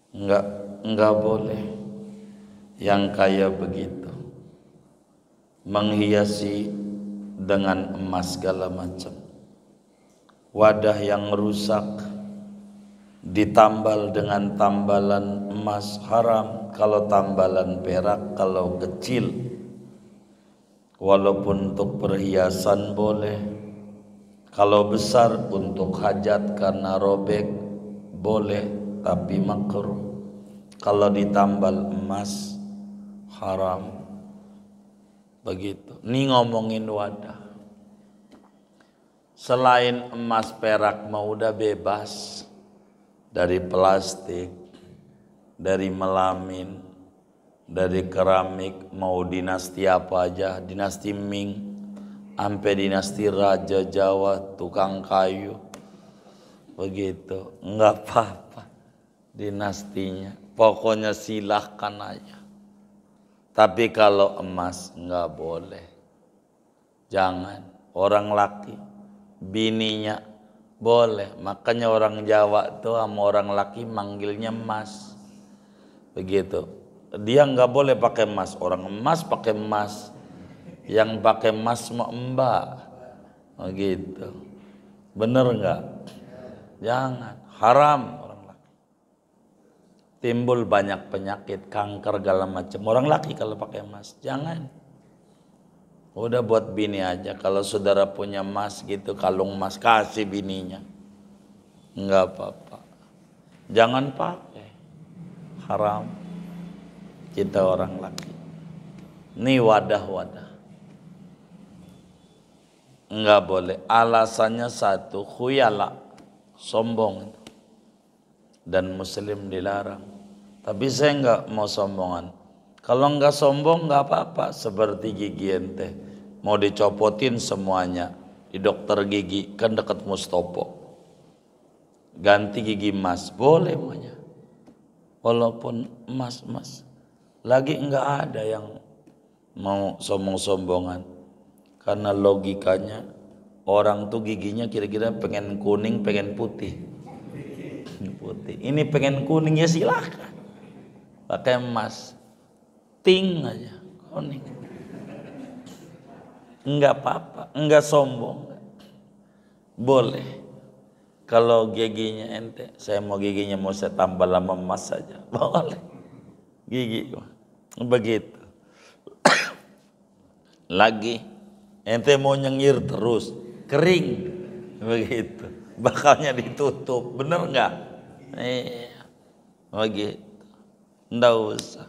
nggak nggak boleh yang kaya begitu menghiasi dengan emas segala macam wadah yang rusak ditambal dengan tambalan emas haram kalau tambalan perak kalau kecil walaupun untuk perhiasan boleh kalau besar untuk hajat karena robek boleh tapi makruh kalau ditambal emas haram begitu ini ngomongin wadah selain emas perak mau udah bebas dari plastik dari melamin dari keramik mau dinasti apa aja dinasti Ming sampai dinasti Raja Jawa tukang kayu begitu nggak apa-apa dinastinya pokoknya silahkan aja tapi kalau emas nggak boleh jangan orang laki bininya boleh makanya orang Jawa tuh sama orang laki manggilnya emas begitu dia nggak boleh pakai emas orang emas pakai emas yang pakai emas mau mbak oh, gitu bener nggak jangan haram orang laki timbul banyak penyakit kanker segala macam orang laki kalau pakai emas jangan udah buat bini aja kalau saudara punya emas gitu kalung emas kasih bininya nggak apa-apa jangan pakai haram kita orang laki ini wadah-wadah nggak boleh alasannya satu khuyala sombong dan muslim dilarang tapi saya enggak mau sombongan kalau enggak sombong enggak apa-apa seperti gigi ente mau dicopotin semuanya di dokter gigi kan dekat Mustopo ganti gigi emas boleh maunya walaupun emas emas lagi enggak ada yang mau sombong-sombongan karena logikanya orang tuh giginya kira-kira pengen kuning pengen putih putih ini pengen kuning ya silahkan pakai emas ting aja kuning nggak apa-apa nggak sombong boleh kalau giginya ente saya mau giginya mau saya tambah lama emas saja boleh gigi Begitu. Lagi ente mau nyengir terus, kering. Begitu. Bakalnya ditutup, bener nggak? Eh, begitu. ndak usah.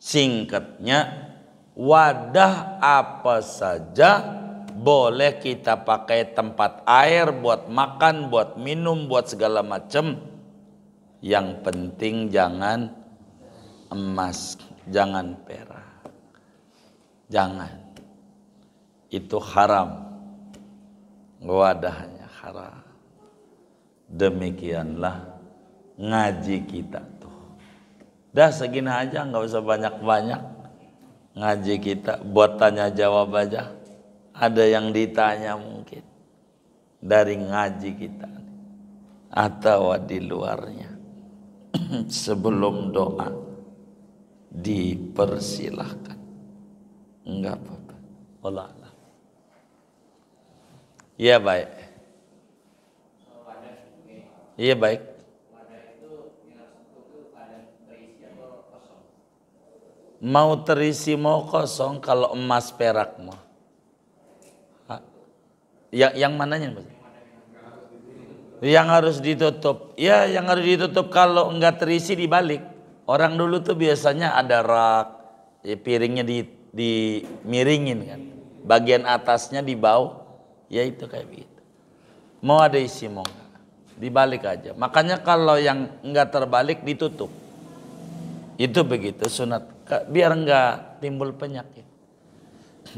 Singkatnya, wadah apa saja boleh kita pakai tempat air buat makan, buat minum, buat segala macam. Yang penting jangan emas jangan perak. Jangan. Itu haram. Wadahnya haram. Demikianlah ngaji kita tuh. Dah segini aja nggak usah banyak-banyak. Ngaji kita buat tanya jawab aja. Ada yang ditanya mungkin dari ngaji kita atau di luarnya sebelum doa dipersilahkan enggak apa-apa Allah Allah ya baik iya baik mau terisi mau kosong kalau emas perak mau yang yang mananya Mas? yang harus ditutup ya yang harus ditutup kalau enggak terisi dibalik Orang dulu tuh biasanya ada rak, ya piringnya di, miringin kan. Bagian atasnya di bawah, ya itu kayak begitu. Mau ada isi mau enggak? Dibalik aja. Makanya kalau yang enggak terbalik ditutup. Itu begitu sunat. Biar enggak timbul penyakit.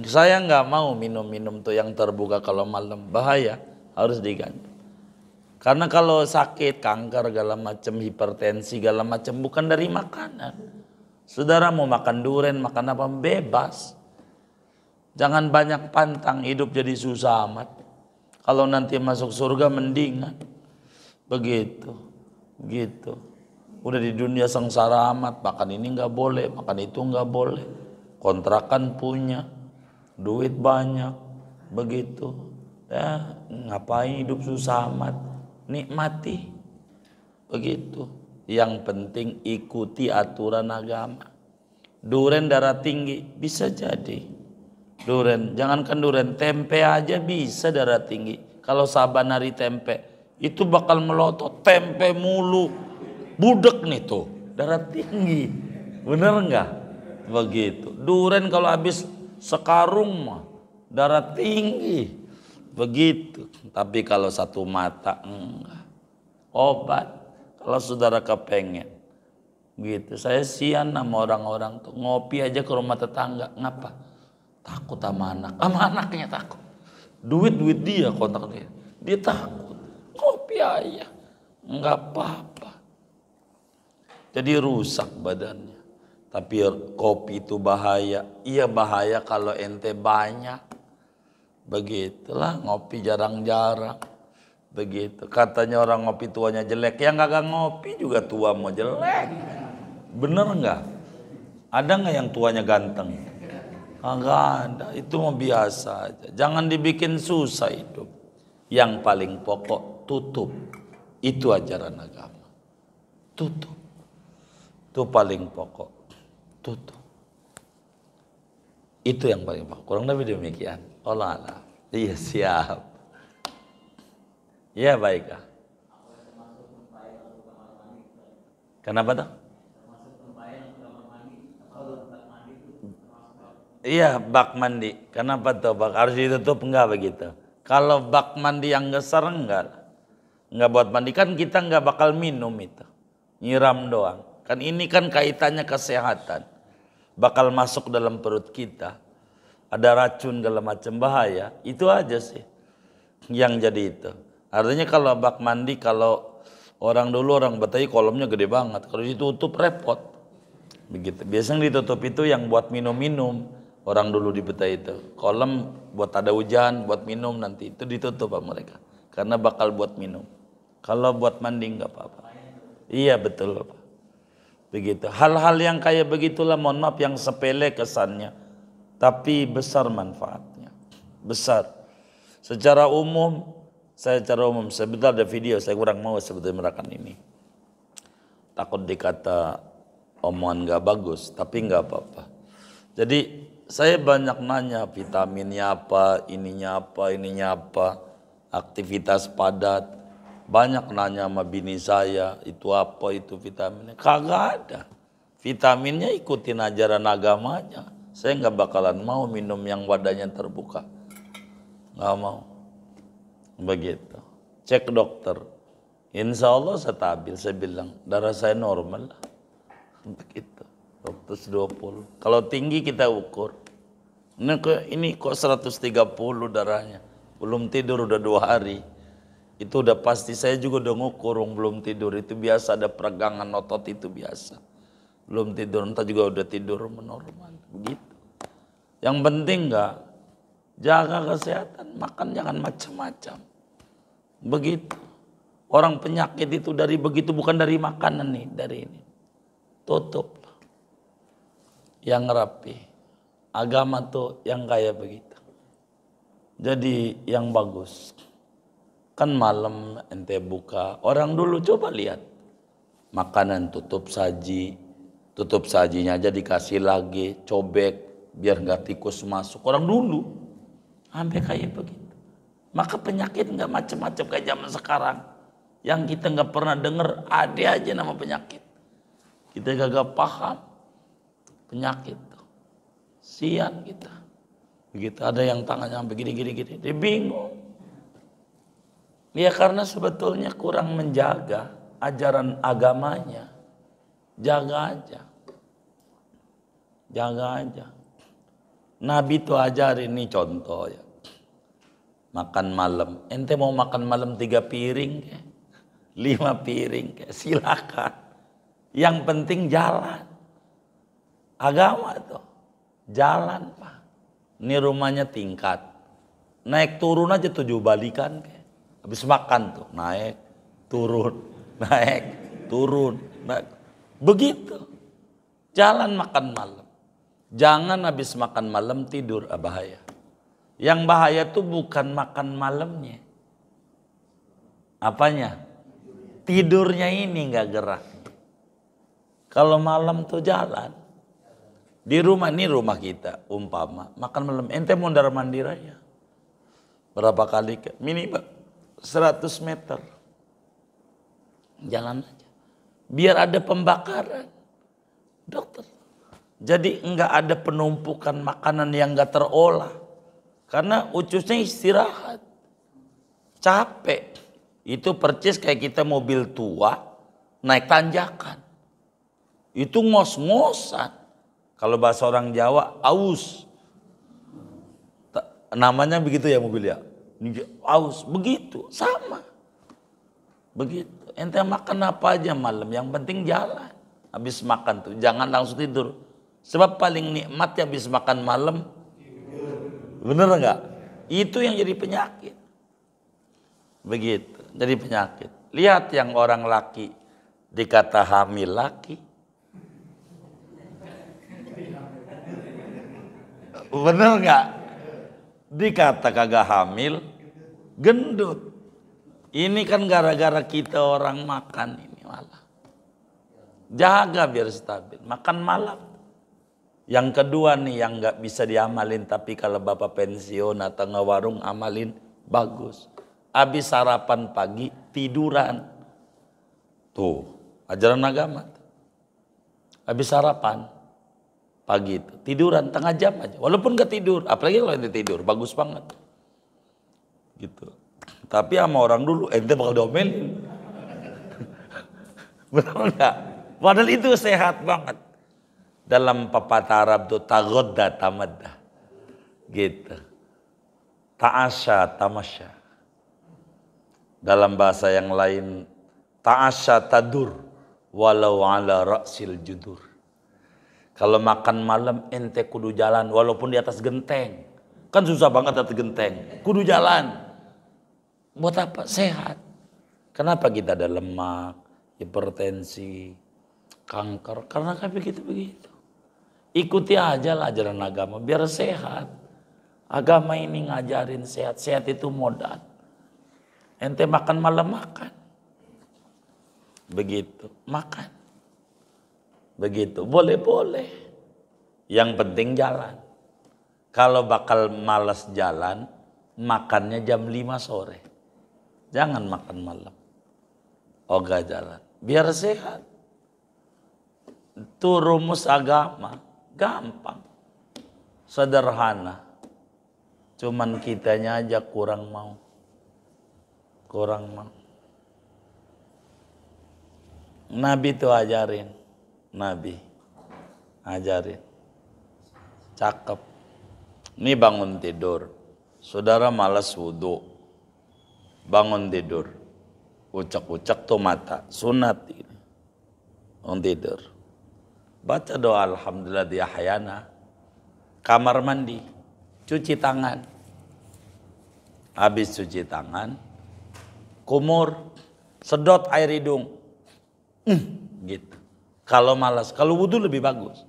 Saya enggak mau minum-minum tuh yang terbuka kalau malam. Bahaya, harus diganti. Karena kalau sakit, kanker, segala macam, hipertensi, segala macam bukan dari makanan. Saudara mau makan duren, makan apa bebas. Jangan banyak pantang hidup jadi susah amat. Kalau nanti masuk surga mendingan. Begitu. Gitu. Udah di dunia sengsara amat, makan ini nggak boleh, makan itu nggak boleh. Kontrakan punya, duit banyak, begitu. Ya, ngapain hidup susah amat? nikmati begitu yang penting ikuti aturan agama duren darah tinggi bisa jadi duren jangankan duren tempe aja bisa darah tinggi kalau saban hari tempe itu bakal melotot tempe mulu budek nih tuh darah tinggi bener nggak begitu duren kalau habis sekarung mah darah tinggi begitu. Tapi kalau satu mata enggak. Obat kalau saudara kepengen. Gitu. Saya sian sama orang-orang tuh ngopi aja ke rumah tetangga. Ngapa? Takut sama anak. Sama anaknya takut. Duit-duit dia kontak dia. Dia takut. Ngopi aja. Enggak apa-apa. Jadi rusak badannya. Tapi kopi itu bahaya. Iya bahaya kalau ente banyak. Begitulah ngopi jarang-jarang. Begitu. Katanya orang ngopi tuanya jelek. Yang gak ngopi juga tua mau jelek. Bener nggak? Ada nggak yang tuanya ganteng? Enggak ada. Itu mau biasa aja. Jangan dibikin susah hidup. Yang paling pokok tutup. Itu ajaran agama. Tutup. Itu paling pokok. Tutup. Itu yang paling pokok. Kurang lebih demikian. Allah Allah. Iya siap. Ya baiklah. Kenapa tuh? Iya bak mandi. Kenapa tuh bak harus ditutup enggak begitu? Kalau bak mandi yang besar enggak, enggak buat mandi kan kita enggak bakal minum itu, nyiram doang. Kan ini kan kaitannya kesehatan, bakal masuk dalam perut kita ada racun segala macam bahaya. Itu aja sih yang jadi itu. Artinya kalau bak mandi kalau orang dulu orang Betawi kolomnya gede banget. Kalau ditutup repot. Begitu. Biasanya ditutup itu yang buat minum-minum. Orang dulu di Betawi itu. Kolom buat ada hujan, buat minum nanti itu ditutup pak mereka. Karena bakal buat minum. Kalau buat mandi nggak apa-apa. Iya betul Pak. Begitu. Hal-hal yang kayak begitulah mohon maaf yang sepele kesannya tapi besar manfaatnya. Besar. Secara umum, saya secara umum, sebentar ada video, saya kurang mau sebetulnya merakan ini. Takut dikata omongan gak bagus, tapi nggak apa-apa. Jadi saya banyak nanya vitaminnya apa, ininya apa, ininya apa, aktivitas padat, banyak nanya sama bini saya, itu apa, itu vitaminnya. Kagak ada. Vitaminnya ikutin ajaran agamanya saya nggak bakalan mau minum yang wadahnya terbuka. Nggak mau. Begitu. Cek dokter. Insya Allah stabil. Saya bilang darah saya normal Begitu. 120. Kalau tinggi kita ukur. Ini kok, ini kok 130 darahnya. Belum tidur udah dua hari. Itu udah pasti saya juga udah ngukur belum tidur. Itu biasa ada peregangan otot itu biasa belum tidur, entah juga udah tidur normal, begitu. Yang penting enggak, jaga kesehatan, makan jangan macam-macam. Begitu. Orang penyakit itu dari begitu, bukan dari makanan nih, dari ini. Tutup. Yang rapi. Agama tuh yang kaya begitu. Jadi yang bagus. Kan malam ente buka, orang dulu coba lihat. Makanan tutup saji, Tutup sajinya aja dikasih lagi, cobek, biar nggak tikus masuk. Orang dulu, sampai kayak begitu. Maka penyakit nggak macam-macam kayak zaman sekarang. Yang kita nggak pernah dengar, ada aja nama penyakit. Kita gak paham penyakit. tuh Sian kita. Begitu ada yang tangannya sampai gini-gini-gini. Dia bingung. Ya karena sebetulnya kurang menjaga ajaran agamanya. Jaga aja. Jaga aja. Nabi itu ajar ini contoh ya. Makan malam. Ente mau makan malam tiga piring ke? Lima piring ke? Silakan. Yang penting jalan. Agama tuh. Jalan pak. Ini rumahnya tingkat. Naik turun aja tujuh balikan ke. Habis makan tuh. Naik. Turun. Naik. Turun. Naik. Begitu. Jalan makan malam. Jangan habis makan malam tidur ah, bahaya. Yang bahaya itu bukan makan malamnya. Apanya? Tidurnya ini nggak gerak. Kalau malam tuh jalan. Di rumah ini rumah kita umpama makan malam ente mundar mandir aja. Berapa kali ke minimal 100 meter. Jalan aja biar ada pembakaran. Dokter. Jadi enggak ada penumpukan makanan yang enggak terolah. Karena ucusnya istirahat. Capek. Itu percis kayak kita mobil tua naik tanjakan. Itu ngos-ngosan. Kalau bahasa orang Jawa, aus. Namanya begitu ya mobil ya? Aus, begitu, sama. Begitu. Ente makan apa aja malam, yang penting jalan. Habis makan tuh, jangan langsung tidur. Sebab paling nikmat nikmatnya habis makan malam. Bener nggak? Itu yang jadi penyakit. Begitu, jadi penyakit. Lihat yang orang laki dikata hamil laki. Bener nggak? Dikata kagak hamil, gendut. Ini kan gara-gara kita orang makan ini malah. Jaga biar stabil. Makan malam. Yang kedua nih yang nggak bisa diamalin tapi kalau bapak pensiun atau ngewarung amalin bagus. Abis sarapan pagi tiduran. Tuh ajaran agama. Abis sarapan pagi itu tiduran tengah jam aja. Walaupun gak tidur, apalagi kalau nanti tidur bagus banget. Gitu. Tapi sama orang dulu ente bakal diomelin. Betul enggak? Padahal itu sehat banget. Dalam pepatah Arab itu tagodda tamadda. Gitu. ta'asha tamasha. Dalam bahasa yang lain ta'asha tadur walau ala raksil judur. Kalau makan malam ente kudu jalan walaupun di atas genteng. Kan susah banget atas genteng. Kudu jalan. Buat apa? Sehat. Kenapa kita ada lemak, hipertensi, kanker? Karena kami begitu-begitu. Ikuti aja lah ajaran agama, biar sehat. Agama ini ngajarin sehat. Sehat itu modal. Ente makan malam makan. Begitu, makan. Begitu, boleh-boleh. Yang penting jalan. Kalau bakal males jalan, makannya jam 5 sore. Jangan makan malam. ogah oh, jalan. Biar sehat. Itu rumus agama. Gampang. Sederhana. Cuman kitanya aja kurang mau. Kurang mau. Nabi itu ajarin. Nabi. Ajarin. Cakep. Ini bangun tidur. Saudara malas wudhu bangun tidur ucek-ucek tuh mata sunat ini bangun tidur baca doa alhamdulillah di ahyana kamar mandi cuci tangan habis cuci tangan kumur sedot air hidung hmm, gitu kalau malas kalau wudhu lebih bagus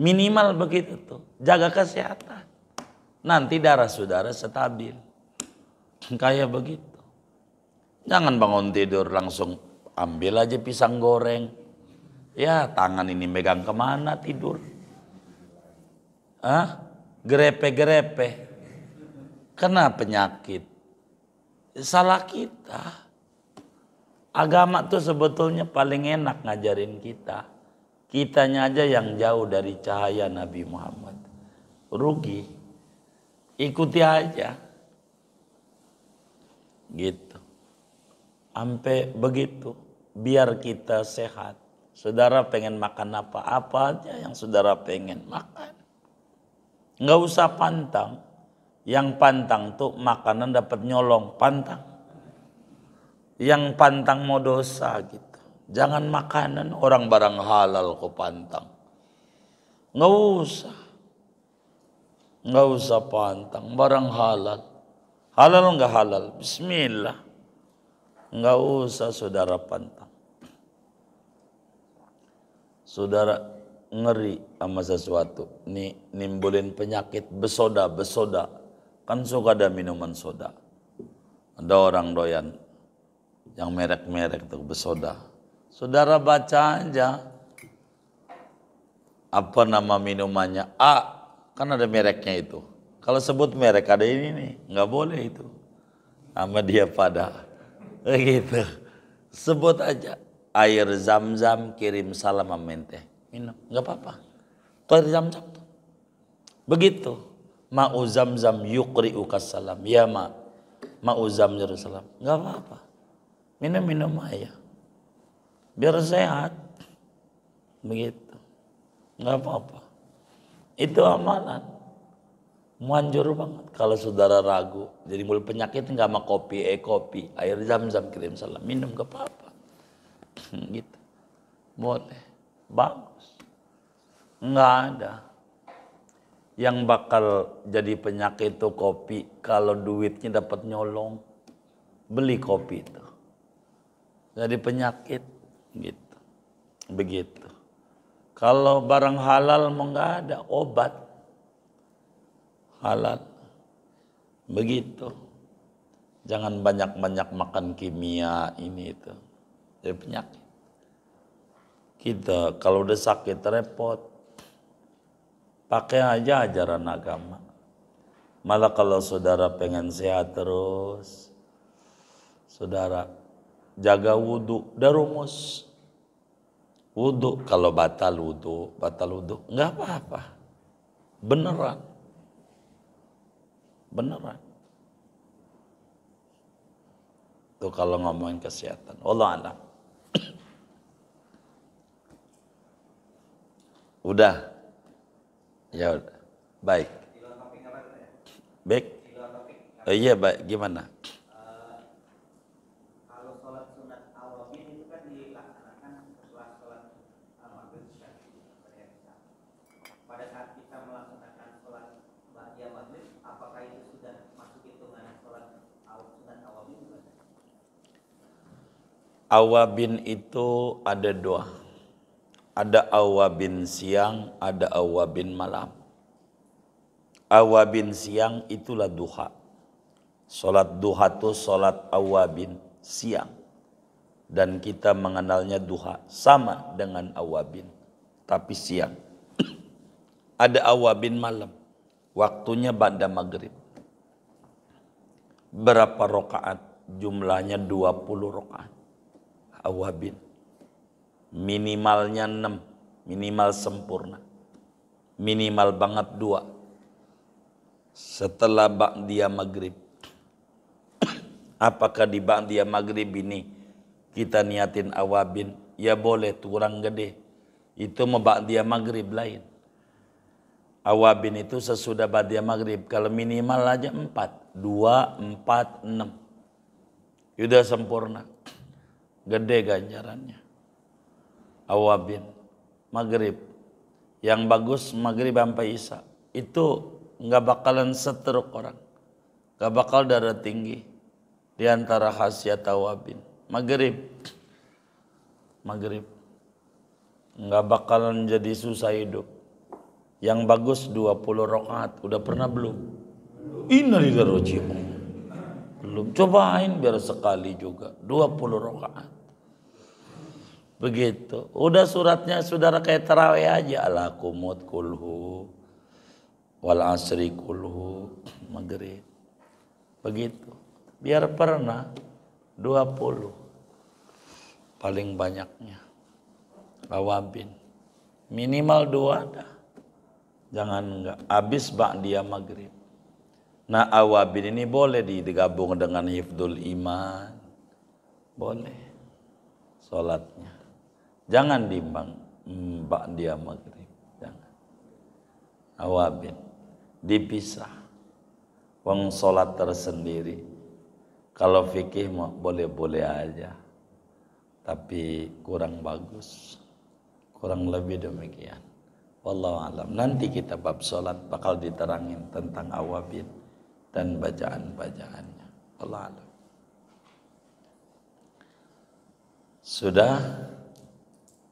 minimal begitu tuh jaga kesehatan nanti darah saudara stabil Kaya begitu. Jangan bangun tidur langsung ambil aja pisang goreng. Ya tangan ini megang kemana tidur. Hah? Grepe-grepe. Kena penyakit. Salah kita. Agama tuh sebetulnya paling enak ngajarin kita. Kitanya aja yang jauh dari cahaya Nabi Muhammad. Rugi. Ikuti aja. Gitu. Sampai begitu. Biar kita sehat. Saudara pengen makan apa? Apa aja yang saudara pengen makan. Nggak usah pantang. Yang pantang tuh makanan dapat nyolong. Pantang. Yang pantang mau dosa gitu. Jangan makanan orang barang halal kok pantang. Nggak usah. Nggak usah pantang. Barang halal. Halal enggak halal? Bismillah. Enggak usah saudara pantang. Saudara ngeri sama sesuatu. Nih nimbulin penyakit besoda, besoda. Kan suka ada minuman soda. Ada orang doyan yang merek-merek tuh besoda. Saudara baca aja apa nama minumannya A kan ada mereknya itu. Kalau sebut merek ada ini nih, nggak boleh itu. Sama dia pada. Eh, gitu. Sebut aja. Air zam-zam kirim salam amente Minum, nggak apa-apa. Tuh air zam-zam. Begitu. Ma'u zam-zam ukas salam. Ya ma. Ma'u zam-zam salam. Nggak apa-apa. Minum-minum aja. Biar sehat. Begitu. Nggak apa-apa. Itu amanat manjur banget kalau saudara ragu jadi mulai penyakit nggak sama kopi eh kopi air zam zam kirim salam minum ke apa apa gitu boleh bagus nggak ada yang bakal jadi penyakit itu kopi kalau duitnya dapat nyolong beli kopi itu jadi penyakit gitu begitu kalau barang halal mau nggak ada obat alat, Begitu. Jangan banyak-banyak makan kimia ini itu. Jadi penyakit. Kita kalau udah sakit repot. Pakai aja ajaran agama. Malah kalau saudara pengen sehat terus. Saudara jaga wudhu. Udah rumus. Wudhu. Kalau batal wudhu. Batal wudhu. nggak apa-apa. Beneran. Beneran. tuh kalau ngomongin kesehatan. Allah alam. Udah. Ya udah. Baik. Ya? Baik. Eh, iya baik. Gimana? Awabin itu ada dua. Ada awabin siang, ada awabin malam. Awabin siang itulah duha. Salat duha itu salat awabin siang. Dan kita mengenalnya duha sama dengan awabin. Tapi siang. ada awabin malam. Waktunya pada maghrib. Berapa rokaat? Jumlahnya 20 rokaat awabin. Minimalnya enam, minimal sempurna. Minimal banget dua. Setelah dia maghrib. Apakah di dia maghrib ini kita niatin awabin? Ya boleh, kurang gede. Itu mau dia maghrib lain. Awabin itu sesudah dia maghrib. Kalau minimal aja empat. Dua, empat, enam. Sudah sempurna gede ganjarannya. Awabin, maghrib. Yang bagus maghrib sampai isya. Itu nggak bakalan seteruk orang. Nggak bakal darah tinggi. Di antara khasiat awabin. Maghrib. Maghrib. Nggak bakalan jadi susah hidup. Yang bagus 20 rokaat. Udah pernah belum? Innalillahi Belum. Cobain biar sekali juga. 20 rokaat. Begitu. Udah suratnya saudara kayak terawih aja. Ala kumut kulhu. Wal asri kulhu. Maghrib. Begitu. Biar pernah 20. Paling banyaknya. Awabin. Minimal dua dah. Jangan enggak. Habis bak dia ya maghrib. Nah awabin ini boleh digabung dengan hifdul iman. Boleh. solatnya Jangan dimbang mbak dia maghrib. Jangan. Awabin. Dipisah. Wong sholat tersendiri. Kalau fikih mah boleh-boleh aja. Tapi kurang bagus. Kurang lebih demikian. Wallahu alam. Nanti kita bab solat bakal diterangin tentang awabin dan bacaan-bacaannya. Wallahu alam. Sudah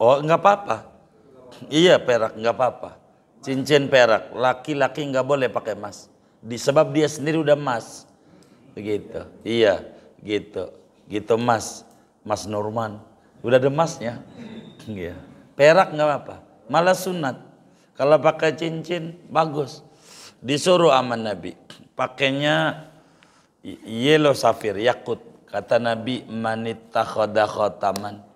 Oh enggak apa-apa. Iya perak enggak apa-apa. Cincin perak. Laki-laki enggak boleh pakai emas. Disebab dia sendiri udah emas. Begitu. Iya. Gitu. Gitu emas. Mas Norman. Udah ada emasnya. Iya. Perak enggak apa-apa. Malah sunat. Kalau pakai cincin bagus. Disuruh aman Nabi. Pakainya yellow safir, yakut. Kata Nabi manita takhoda khotaman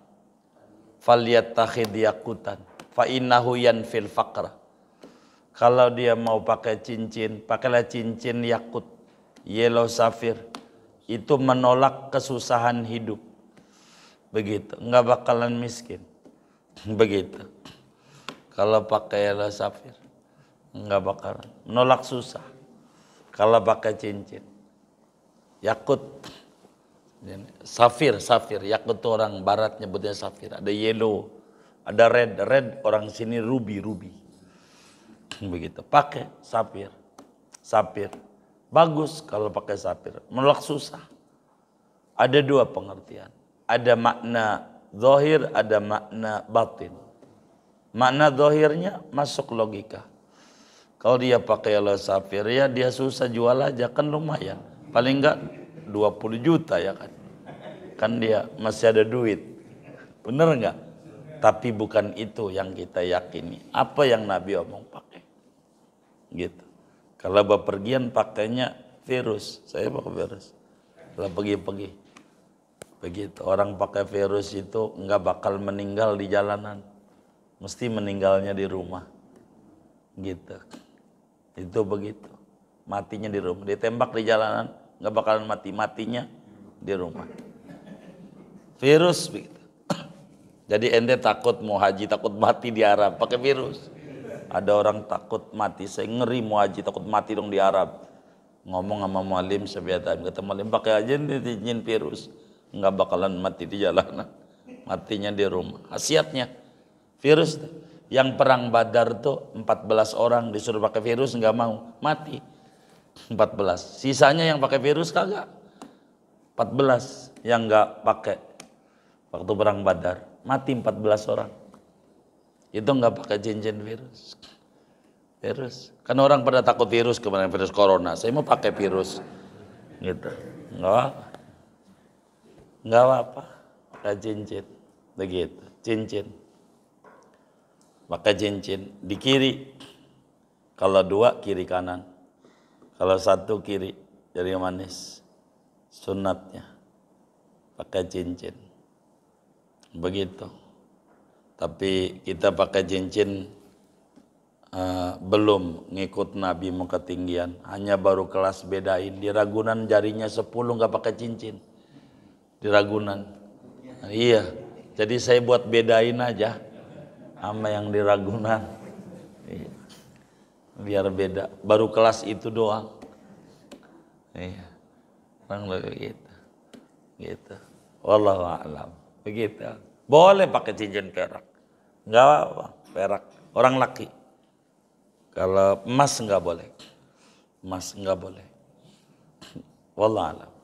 falyattakhid yakutan fa innahu yanfil faqra. Kalau dia mau pakai cincin, pakailah cincin yakut, yellow safir. Itu menolak kesusahan hidup. Begitu, Enggak bakalan miskin. Begitu. Kalau pakai yellow safir, enggak bakalan. Menolak susah. Kalau pakai cincin, yakut Safir, safir. Yakut itu orang barat nyebutnya safir. Ada yellow, ada red, red orang sini ruby, ruby. Begitu. Pakai safir, safir. Bagus kalau pakai safir. Menolak susah. Ada dua pengertian. Ada makna zohir, ada makna batin. Makna zohirnya masuk logika. Kalau dia pakai ala safir ya dia susah jual aja kan lumayan. Paling enggak 20 juta ya kan. Kan dia masih ada duit. Bener nggak? Tapi bukan itu yang kita yakini. Apa yang Nabi omong pakai. Gitu. Kalau bepergian pakainya virus. Saya pakai virus. Kalau pergi-pergi. Begitu. Orang pakai virus itu nggak bakal meninggal di jalanan. Mesti meninggalnya di rumah. Gitu. Itu begitu. Matinya di rumah. Ditembak di jalanan nggak bakalan mati-matinya di rumah. Virus begitu. Jadi ente takut mau haji, takut mati di Arab, pakai virus. Ada orang takut mati, saya ngeri mau haji, takut mati dong di Arab. Ngomong sama mualim sebiasa, kata mualim pakai aja nih izin virus. Nggak bakalan mati di jalanan, matinya di rumah. Khasiatnya virus. Yang perang Badar tuh 14 orang disuruh pakai virus nggak mau mati 14. Sisanya yang pakai virus kagak. 14 yang nggak pakai waktu perang Badar mati 14 orang. Itu nggak pakai cincin virus. Virus. Kan orang pada takut virus kemarin virus corona. Saya mau pakai virus. Gitu. Nggak apa. Nggak apa-apa. Pakai cincin. Begitu. Cincin. Pakai cincin di kiri. Kalau dua kiri kanan kalau satu kiri jari manis sunatnya pakai cincin. Begitu. Tapi kita pakai cincin uh, belum ngikut Nabi mau ketinggian, hanya baru kelas bedain. Di Ragunan jarinya sepuluh nggak pakai cincin. Di Ragunan. Uh, iya. Jadi saya buat bedain aja sama yang di Ragunan. Iya biar beda baru kelas itu doang iya orang begitu gitu wallahu alam begitu boleh pakai cincin perak nggak apa, apa perak orang laki kalau emas nggak boleh emas nggak boleh wallahu alam